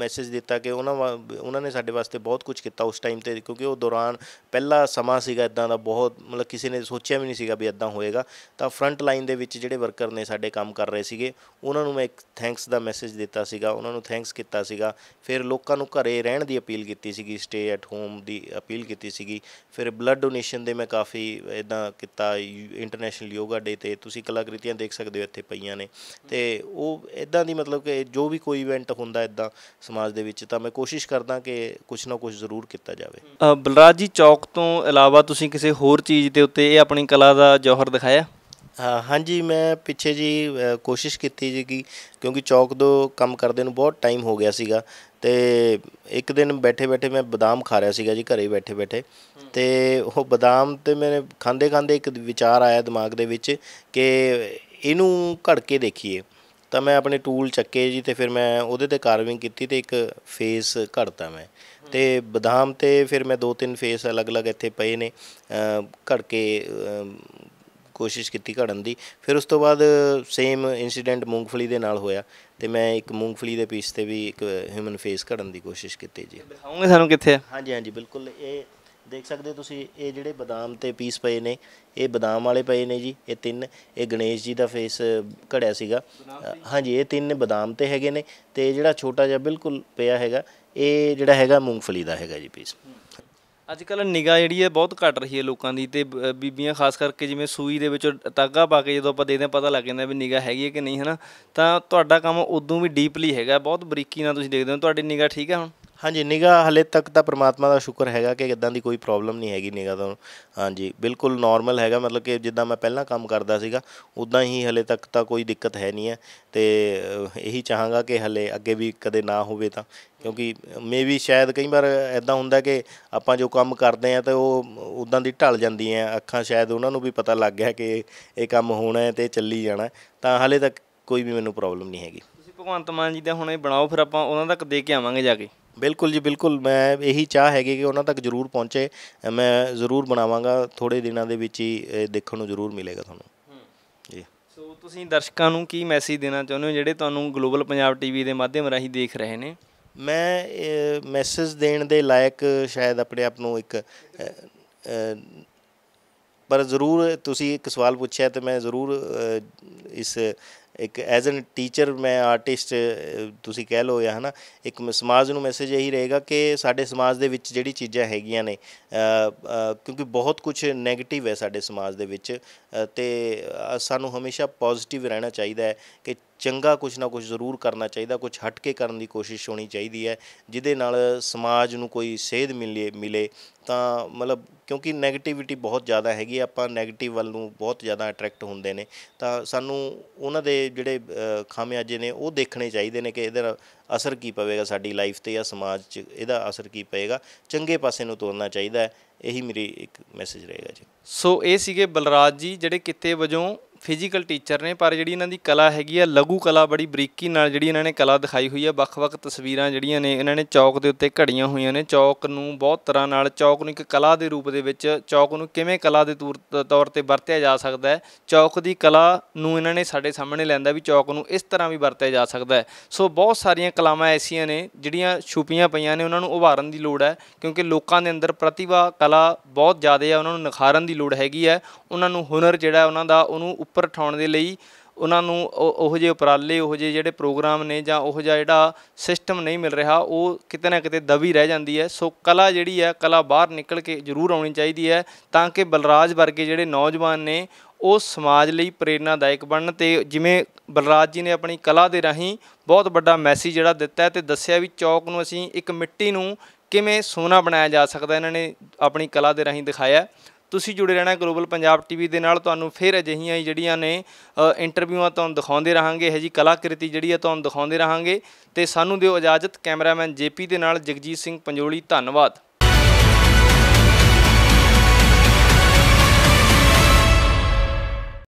ਮੈਸੇਜ ਦਿੱਤਾ ਕਿ ਉਹਨਾਂ ਉਹਨਾਂ ਨੇ ਸਾਡੇ ਵਾਸਤੇ ਬਹੁਤ ਕੁਝ ਕੀਤਾ ਉਸ ਟਾਈਮ ਤੇ ਕਿਉਂਕਿ ਉਹ ਦੌਰਾਨ ਪਹਿਲਾ ਸਮਾਂ ਸੀਗਾ ਇਦਾਂ ਦਾ ਬਹੁਤ ਮਤਲਬ ਕਿਸੇ ਨੇ ਸੋਚਿਆ ਵੀ ਨਹੀਂ ਸੀਗਾ ਵੀ ਇਦਾਂ ਹੋਏਗਾ ਤਾਂ ਫਰੰਟ ਲਾਈਨ ਦੇ ਵਿੱਚ ਜਿਹੜੇ ਵਰਕਰ ਨੇ ਸਾਡੇ ਕੰਮ ਕਰ ਰਹੇ ਸੀਗੇ ਉਹਨਾਂ ਨੂੰ ਮੈਂ ਇੱਕ ਥੈਂਕਸ ਦਾ ਮੈਸੇਜ ਦਿੱਤਾ ਸੀਗਾ ਉਹਨਾਂ ਨੂੰ ਥੈਂਕਸ ਕੀਤਾ ਸੀਗਾ ਫਿਰ ਲੋਕਾਂ ਨੂੰ ਘਰੇ ਰਹਿਣ ਦੀ ਅਪੀਲ ਕੀਤੀ ਸੀਗੀ ਸਟੇ ਐਟ ਹੋਮ ਦੀ ਅਪੀਲ ਕੀਤੀ ਸੀਗੀ ਫਿਰ ਬਲੱਡ ਡੋਨੇਸ਼ਨ ਦੇ ਮੈਂ ਕਾਫੀ ਇਦਾਂ ਕੀਤਾ ਇੰਟਰਨੈਸ਼ਨਲ ਯੋਗਾ ਡੇ ਤੇ ਤੁਸੀਂ ਕਲਾਕ੍ਰਿਤੀਆਂ ਦੇਖ ਸਕਦੇ ਹੋ ਇੱਥੇ ਪਈਆਂ ਨੇ ਤੇ ਉਹ ਇਦਾਂ ਦੀ ਮਤਲਬ ਕਿ ਜੋ ਵੀ ਕੋਈ ਇਵੈਂਟ ਹੁੰਦਾ ਇਦਾਂ ਸਮਾਜ ਦੇ ਵਿੱਚ ਤਾਂ ਮੈਂ ਕੋਸ਼ਿਸ਼ ਕਰਦਾ ਕਿ ਕੁਝ ਨਾ ਕੁਝ ਜ਼ਰੂਰ ਕੀਤਾ ਜਾਵੇ ਬਲਰਾਜ ਜੀ ਚੌਕ ਤੋਂ ਇਲਾਵਾ ਤੁਸੀਂ ਕਿਸੇ ਹੋਰ ਚੀਜ਼ ਦੇ ਉੱਤੇ ਇਹ ਆਪਣੀ ਕਲਾ ਦਾ ਜੋਹਰ ਦਿਖਾਇਆ ਹਾਂਜੀ ਮੈਂ ਪਿੱਛੇ ਜੀ ਕੋਸ਼ਿਸ਼ ਕੀਤੀ ਜੀ ਕਿ ਕਿਉਂਕਿ ਚੌਕ ਤੋਂ ਕੰਮ ਕਰਦੇ ਨੂੰ ਬਹੁਤ ਟਾਈਮ ਹੋ ਗਿਆ ਸੀਗਾ ਤੇ ਇੱਕ ਦਿਨ ਬੈਠੇ ਬੈਠੇ ਮੈਂ ਬਦਾਮ ਖਾ ਰਿਹਾ ਸੀਗਾ ਜੀ ਘਰੇ ਬੈਠੇ ਬੈਠੇ ਤੇ ਉਹ ਬਦਾਮ ਤੇ ਮੈਨੇ ਖਾਂਦੇ ਖਾਂਦੇ ਇੱਕ ਵਿਚਾਰ ਆਇਆ ਦਿਮਾਗ ਦੇ ਵਿੱਚ ਕਿ ਇਹਨੂੰ ਘੜ ਕੇ ਦੇਖੀਏ ਤਾਂ ਮੈਂ ਆਪਣੇ ਟੂਲ ਚੱਕੇ ਜੀ ਤੇ ਫਿਰ ਮੈਂ ਉਹਦੇ ਤੇ ਕਾਰਵਿੰਗ ਕੀਤੀ ਤੇ ਇੱਕ ਫੇਸ ਘੜਤਾ ਮੈਂ ਤੇ ਬਦਾਮ ਤੇ ਫਿਰ ਮੈਂ ਦੋ ਤਿੰਨ ਫੇਸ ਅਲੱਗ-ਅਲੱਗ ਇੱਥੇ ਪਏ ਨੇ ਘੜ ਕੇ ਕੋਸ਼ਿਸ਼ ਕੀਤੀ ਘੜਨ ਦੀ ਫਿਰ ਉਸ ਤੋਂ ਬਾਅਦ ਸੇਮ ਇਨਸੀਡੈਂਟ ਮੂੰਗਫਲੀ ਦੇ ਨਾਲ ਹੋਇਆ ਤੇ ਮੈਂ ਇੱਕ ਮੂੰਗਫਲੀ ਦੇ ਪੀਸ ਤੇ ਵੀ ਇੱਕ ਹਿਊਮਨ ਫੇਸ ਘੜਨ ਦੀ ਕੋਸ਼ਿਸ਼ ਕੀਤੀ ਜੀ ਦਿਖਾਉਂਗੇ ਸਾਨੂੰ ਕਿੱਥੇ ਹਾਂਜੀ ਹਾਂਜੀ ਬਿਲਕੁਲ ਇਹ ਦੇਖ ਸਕਦੇ ਹੋ ਤੁਸੀਂ ਇਹ ਜਿਹੜੇ ਬਦਾਮ ਤੇ ਪੀਸ ਪਏ ਨੇ ਇਹ ਬਦਾਮ ਵਾਲੇ ਪਏ ਨੇ ਜੀ ਇਹ ਤਿੰਨ ਇਹ ਗਣੇਸ਼ ਜੀ ਦਾ ਫੇਸ ਘੜਿਆ ਸੀਗਾ ਹਾਂਜੀ ਇਹ ਤਿੰਨ ਬਦਾਮ ਤੇ ਹੈਗੇ ਨੇ ਤੇ ਜਿਹੜਾ ਛੋਟਾ ਜਿਹਾ ਬਿਲਕੁਲ ਪਿਆ ਹੈਗਾ ਇਹ ਜਿਹੜਾ ਹੈਗਾ ਮੂੰਗਫਲੀ ਦਾ ਹੈਗਾ ਜੀ ਪੀਸ ਅੱਜ ਕੱਲ ਨਿਗਾ ਜਿਹੜੀ ਹੈ ਬਹੁਤ ਘਟ ਰਹੀ ਹੈ ਲੋਕਾਂ ਦੀ ਤੇ ਬੀਬੀਆਂ ਖਾਸ ਕਰਕੇ ਜਿਵੇਂ ਸੂਈ ਦੇ ਵਿੱਚ ਤਾਗਾ ਪਾ ਕੇ ਜਦੋਂ ਆਪਾਂ ਦੇਖਦੇ ਆ ਪਤਾ ਲੱਗ ਜਾਂਦਾ ਵੀ ਨਿਗਾ ਹੈਗੀ ਹੈ ਕਿ ਨਹੀਂ ਹਨਾ ਤਾਂ ਤੁਹਾਡਾ ਕੰਮ ਉਦੋਂ ਵੀ ਡੀਪਲੀ ਹੈਗਾ ਬਹੁਤ ਬਰੀਕੀ ਨਾਲ ਤੁਸੀਂ ਦੇਖਦੇ ਹੋ ਤੁਹਾਡੀ ਨਿਗਾ ਠੀਕ ਹੈ ਹੁਣ ਹਾਂਜੀ ਨਿਗਾ ਹਲੇ ਤੱਕ ਤਾਂ ਪ੍ਰਮਾਤਮਾ ਦਾ ਸ਼ੁਕਰ ਹੈਗਾ ਕਿ ਇਦਾਂ ਦੀ ਕੋਈ ਪ੍ਰੋਬਲਮ ਨਹੀਂ ਹੈਗੀ ਨਿਗਾ ਤੋਂ ਹਾਂਜੀ ਬਿਲਕੁਲ ਨਾਰਮਲ ਹੈਗਾ ਮਤਲਬ ਕਿ ਜਿੱਦਾਂ ਮੈਂ ਪਹਿਲਾਂ ਕੰਮ ਕਰਦਾ ਸੀਗਾ ਉਦਾਂ ਹੀ ਹਲੇ ਤੱਕ ਤਾਂ ਕੋਈ ਦਿੱਕਤ ਹੈ ਨਹੀਂ ਹੈ ਤੇ ਇਹੀ ਚਾਹਾਂਗਾ ਕਿ ਹਲੇ ਅੱਗੇ ਵੀ ਕਦੇ ਨਾ ਹੋਵੇ ਤਾਂ ਕਿਉਂਕਿ ਮੇ ਵੀ ਸ਼ਾਇਦ ਕਈ ਵਾਰ ਐਦਾਂ ਹੁੰਦਾ ਕਿ ਆਪਾਂ ਜੋ ਕੰਮ ਕਰਦੇ ਆ ਤੇ ਉਹ ਉਦਾਂ ਦੀ ਢਲ ਜਾਂਦੀ ਆ ਅੱਖਾਂ ਸ਼ਾਇਦ ਉਹਨਾਂ ਨੂੰ ਵੀ ਪਤਾ ਲੱਗ ਗਿਆ ਕਿ ਇਹ ਕੰਮ ਹੋਣਾ ਹੈ ਤੇ ਚੱਲੀ ਜਾਣਾ ਤਾਂ ਹਲੇ ਤੱਕ ਕੋਈ ਵੀ ਮੈਨੂੰ ਪ੍ਰੋਬਲਮ ਨਹੀਂ ਹੈਗੀ ਤੁਸੀਂ ਭਗਵੰਤ ਮਾਨ ਜੀ ਦਾ ਹੁਣੇ ਬਣਾਓ ਫਿਰ ਆਪਾਂ ਉਹਨਾਂ ਤੱਕ ਦੇ ਕੇ ਆਵਾਂਗੇ ਜਾ ਕੇ ਬਿਲਕੁਲ ਜੀ ਬਿਲਕੁਲ ਮੈਂ ਇਹੀ ਚਾਹ ਹੈਗੀ ਕਿ ਉਹਨਾਂ ਤੱਕ ਜ਼ਰੂਰ ਪਹੁੰਚੇ ਮੈਂ ਜ਼ਰੂਰ ਬਣਾਵਾਂਗਾ ਥੋੜੇ ਦਿਨਾਂ ਦੇ ਵਿੱਚ ਹੀ ਦੇਖਣ ਨੂੰ ਜ਼ਰੂਰ ਮਿਲੇਗਾ ਤੁਹਾਨੂੰ ਜੀ ਸੋ ਤੁਸੀਂ ਦਰਸ਼ਕਾਂ ਨੂੰ ਕੀ ਮੈਸੇਜ ਦੇਣਾ ਚਾਹੁੰਦੇ ਹੋ ਜਿਹੜੇ ਤੁਹਾਨੂੰ ਗਲੋਬਲ ਪੰਜਾਬ ਟੀਵੀ ਦੇ ਮਾਧਿਅਮ ਰਾਹੀਂ ਦੇਖ ਰਹੇ ਨੇ ਮੈਂ ਮੈਸੇਜ ਦੇਣ ਦੇ ਲਾਇਕ ਸ਼ਾਇਦ ਆਪਣੇ ਆਪ ਨੂੰ ਇੱਕ ਪਰ ਜ਼ਰੂਰ ਤੁਸੀਂ ਇੱਕ ਸਵਾਲ ਪੁੱਛਿਆ ਤੇ ਮੈਂ ਜ਼ਰੂਰ ਇਸ ਇੱਕ ਐਜ਼ ਅ ਟੀਚਰ ਮੈਂ ਆਰਟਿਸਟ ਤੁਸੀਂ ਕਹਿ ਲਓ ਜਾਂ ਹਨਾ ਇੱਕ ਸਮਾਜ ਨੂੰ ਮੈਸੇਜ ਇਹੀ ਰਹੇਗਾ ਕਿ ਸਾਡੇ ਸਮਾਜ ਦੇ ਵਿੱਚ ਜਿਹੜੀ ਚੀਜ਼ਾਂ ਹੈਗੀਆਂ ਨੇ ਕਿਉਂਕਿ ਬਹੁਤ ਕੁਝ ਨੈਗੇਟਿਵ ਹੈ ਸਾਡੇ ਸਮਾਜ ਦੇ ਵਿੱਚ ਤੇ ਸਾਨੂੰ ਹਮੇਸ਼ਾ ਪੋਜ਼ਿਟਿਵ ਰਹਿਣਾ ਚਾਹੀਦਾ ਹੈ ਕਿ ਚੰਗਾ ਕੁਝ ਨਾ ਕੁਝ ਜ਼ਰੂਰ ਕਰਨਾ ਚਾਹੀਦਾ ਕੁਝ ਹਟ ਕੇ ਕਰਨ ਦੀ ਕੋਸ਼ਿਸ਼ ਹੋਣੀ ਚਾਹੀਦੀ ਹੈ ਜਿਹਦੇ ਨਾਲ ਸਮਾਜ ਨੂੰ ਕੋਈ ਸੇਧ ਮਿਲੇ ਮਿਲੇ ਤਾਂ ਮਤਲਬ ਕਿਉਂਕਿ 네ਗੇਟਿਵਿਟੀ ਬਹੁਤ ਜ਼ਿਆਦਾ ਹੈਗੀ ਆਪਾਂ 네ਗੇਟਿਵ ਵੱਲ ਨੂੰ ਬਹੁਤ ਜ਼ਿਆਦਾ ਅਟਰੈਕਟ ਹੁੰਦੇ ਨੇ ਤਾਂ ਸਾਨੂੰ ਉਹਨਾਂ ਦੇ ਜਿਹੜੇ ਖਾਮਿਆਜੇ ਨੇ ਉਹ ਦੇਖਣੇ ਚਾਹੀਦੇ ਨੇ ਕਿ ਇਹਦਾ ਅਸਰ ਕੀ ਪਵੇਗਾ ਸਾਡੀ ਲਾਈਫ ਤੇ ਜਾਂ ਸਮਾਜ 'ਚ ਇਹਦਾ ਅਸਰ ਕੀ ਪਵੇਗਾ ਚੰਗੇ ਪਾਸੇ ਨੂੰ ਤੋਰਨਾ ਚਾਹੀਦਾ ਹੈ ਇਹੀ ਮੇਰੀ ਇੱਕ ਮੈਸੇਜ ਰਹੇਗਾ ਜੀ ਸੋ ਇਹ ਸੀਗੇ ਬਲਰਾਜ ਜੀ ਜਿਹੜੇ ਕਿਤੇ ਵਜੋਂ ਫਿਜ਼ੀਕਲ ਟੀਚਰ ਨੇ ਪਰ ਜਿਹੜੀ ਇਹਨਾਂ ਦੀ ਕਲਾ ਹੈਗੀ ਆ ਲਘੂ ਕਲਾ ਬੜੀ ਬਰੀਕੀ ਨਾਲ ਜਿਹੜੀ ਇਹਨਾਂ ਨੇ ਕਲਾ ਦਿਖਾਈ ਹੋਈ ਆ ਵੱਖ-ਵੱਖ ਤਸਵੀਰਾਂ ਜਿਹੜੀਆਂ ਨੇ ਇਹਨਾਂ ਨੇ ਚੌਕ ਦੇ ਉੱਤੇ ਘੜੀਆਂ ਹੋਈਆਂ ਨੇ ਚੌਕ ਨੂੰ ਬਹੁਤ ਤਰ੍ਹਾਂ ਨਾਲ ਚੌਕ ਨੂੰ ਇੱਕ ਕਲਾ ਦੇ ਰੂਪ ਦੇ ਵਿੱਚ ਚੌਕ ਨੂੰ ਕਿਵੇਂ ਕਲਾ ਦੇ ਤੌਰ ਤੇ ਵਰਤਿਆ ਜਾ ਸਕਦਾ ਹੈ ਚੌਕ ਦੀ ਕਲਾ ਨੂੰ ਇਹਨਾਂ ਨੇ ਸਾਡੇ ਸਾਹਮਣੇ ਲੈਂਦਾ ਵੀ ਚੌਕ ਨੂੰ ਇਸ ਤਰ੍ਹਾਂ ਵੀ ਵਰਤਿਆ ਜਾ ਸਕਦਾ ਹੈ ਸੋ ਬਹੁਤ ਸਾਰੀਆਂ ਕਲਾਵਾਂ ਐਸੀਆਂ ਨੇ ਜਿਹੜੀਆਂ ਛੁਪੀਆਂ ਪਈਆਂ ਨੇ ਉਹਨਾਂ ਨੂੰ ਉਭਾਰਨ ਦੀ ਲੋੜ ਹੈ ਕਿਉਂਕਿ ਲੋਕਾਂ ਦੇ ਅੰਦਰ ਪ੍ਰਤਿਭਾ ਕਲਾ ਬਹੁਤ ਜ਼ਿਆਦਾ ਹੈ ਉਹਨਾਂ ਨੂੰ ਨਿਖਾਰਨ ਦੀ ਲੋੜ ਹੈਗੀ ਹੈ ਉਹਨਾਂ ਨੂੰ ਹੁਨਰ ਜਿਹੜਾ ਉਹਨਾਂ ਦਾ ਉਹਨੂੰ ਉੱਪਰ ਠਾਉਣ ਦੇ ਲਈ ਉਹਨਾਂ ਨੂੰ ਉਹੋ ਜਿਹੇ ਉਪਰਾਲੇ ਉਹੋ ਜਿਹੇ ਜਿਹੜੇ ਪ੍ਰੋਗਰਾਮ ਨੇ ਜਾਂ ਉਹੋ ਜਿਹਾ ਜਿਹੜਾ ਸਿਸਟਮ ਨਹੀਂ ਮਿਲ ਰਿਹਾ ਉਹ ਕਿਤੇ ਨਾ ਕਿਤੇ ਦਬੀ ਰਹਿ ਜਾਂਦੀ ਹੈ ਸੋ ਕਲਾ ਜਿਹੜੀ ਹੈ ਕਲਾ ਬਾਹਰ ਨਿਕਲ ਕੇ ਜ਼ਰੂਰ ਆਉਣੀ ਚਾਹੀਦੀ ਹੈ ਤਾਂ ਕਿ ਬਲਰਾਜ ਵਰਗੇ ਜਿਹੜੇ ਨੌਜਵਾਨ ਨੇ ਉਹ ਸਮਾਜ ਲਈ ਪ੍ਰੇਰਣਾਦਾਇਕ ਬਣਨ ਤੇ ਜਿਵੇਂ ਬਲਰਾਜ ਜੀ ਨੇ ਆਪਣੀ ਕਲਾ ਦੇ ਰਾਹੀਂ ਬਹੁਤ ਵੱਡਾ ਮੈਸੇਜ ਜਿਹੜਾ ਦਿੱਤਾ ਤੇ ਦੱਸਿਆ ਵੀ ਚੌਕ ਨੂੰ ਅਸੀਂ ਇੱਕ ਮਿੱਟੀ ਨੂੰ ਕਿਵੇਂ ਸੋਨਾ ਬਣਾਇਆ ਜਾ ਸਕਦਾ ਇਹਨਾਂ ਨੇ ਆਪਣੀ ਕਲਾ ਦੇ ਰਾਹੀਂ ਦਿਖਾਇਆ ਤੁਸੀਂ ਜੁੜੇ ਰਹਿਣਾ ਗਲੋਬਲ ਪੰਜਾਬ ਟੀਵੀ ਦੇ ਨਾਲ ਤੁਹਾਨੂੰ ਫਿਰ ਅਜਿਹੀਆਂ ਜਿਹੜੀਆਂ ਨੇ ਇੰਟਰਵਿਊਆਂ ਤੁਹਾਨੂੰ ਦਿਖਾਉਂਦੇ ਰਹਾਂਗੇ ਇਹ ਜੀ ਕਲਾਕ੍ਰਿਤੀ ਜਿਹੜੀ ਆ ਤੁਹਾਨੂੰ ਦਿਖਾਉਂਦੇ ਰਹਾਂਗੇ ਤੇ ਸਾਨੂੰ ਦਿਓ ਇਜਾਜ਼ਤ ਕੈਮਰਾਮੈਨ ਜੇਪੀ ਦੇ ਨਾਲ ਜਗਜੀਤ ਸਿੰਘ ਪੰਜੋਲੀ ਧੰਨਵਾਦ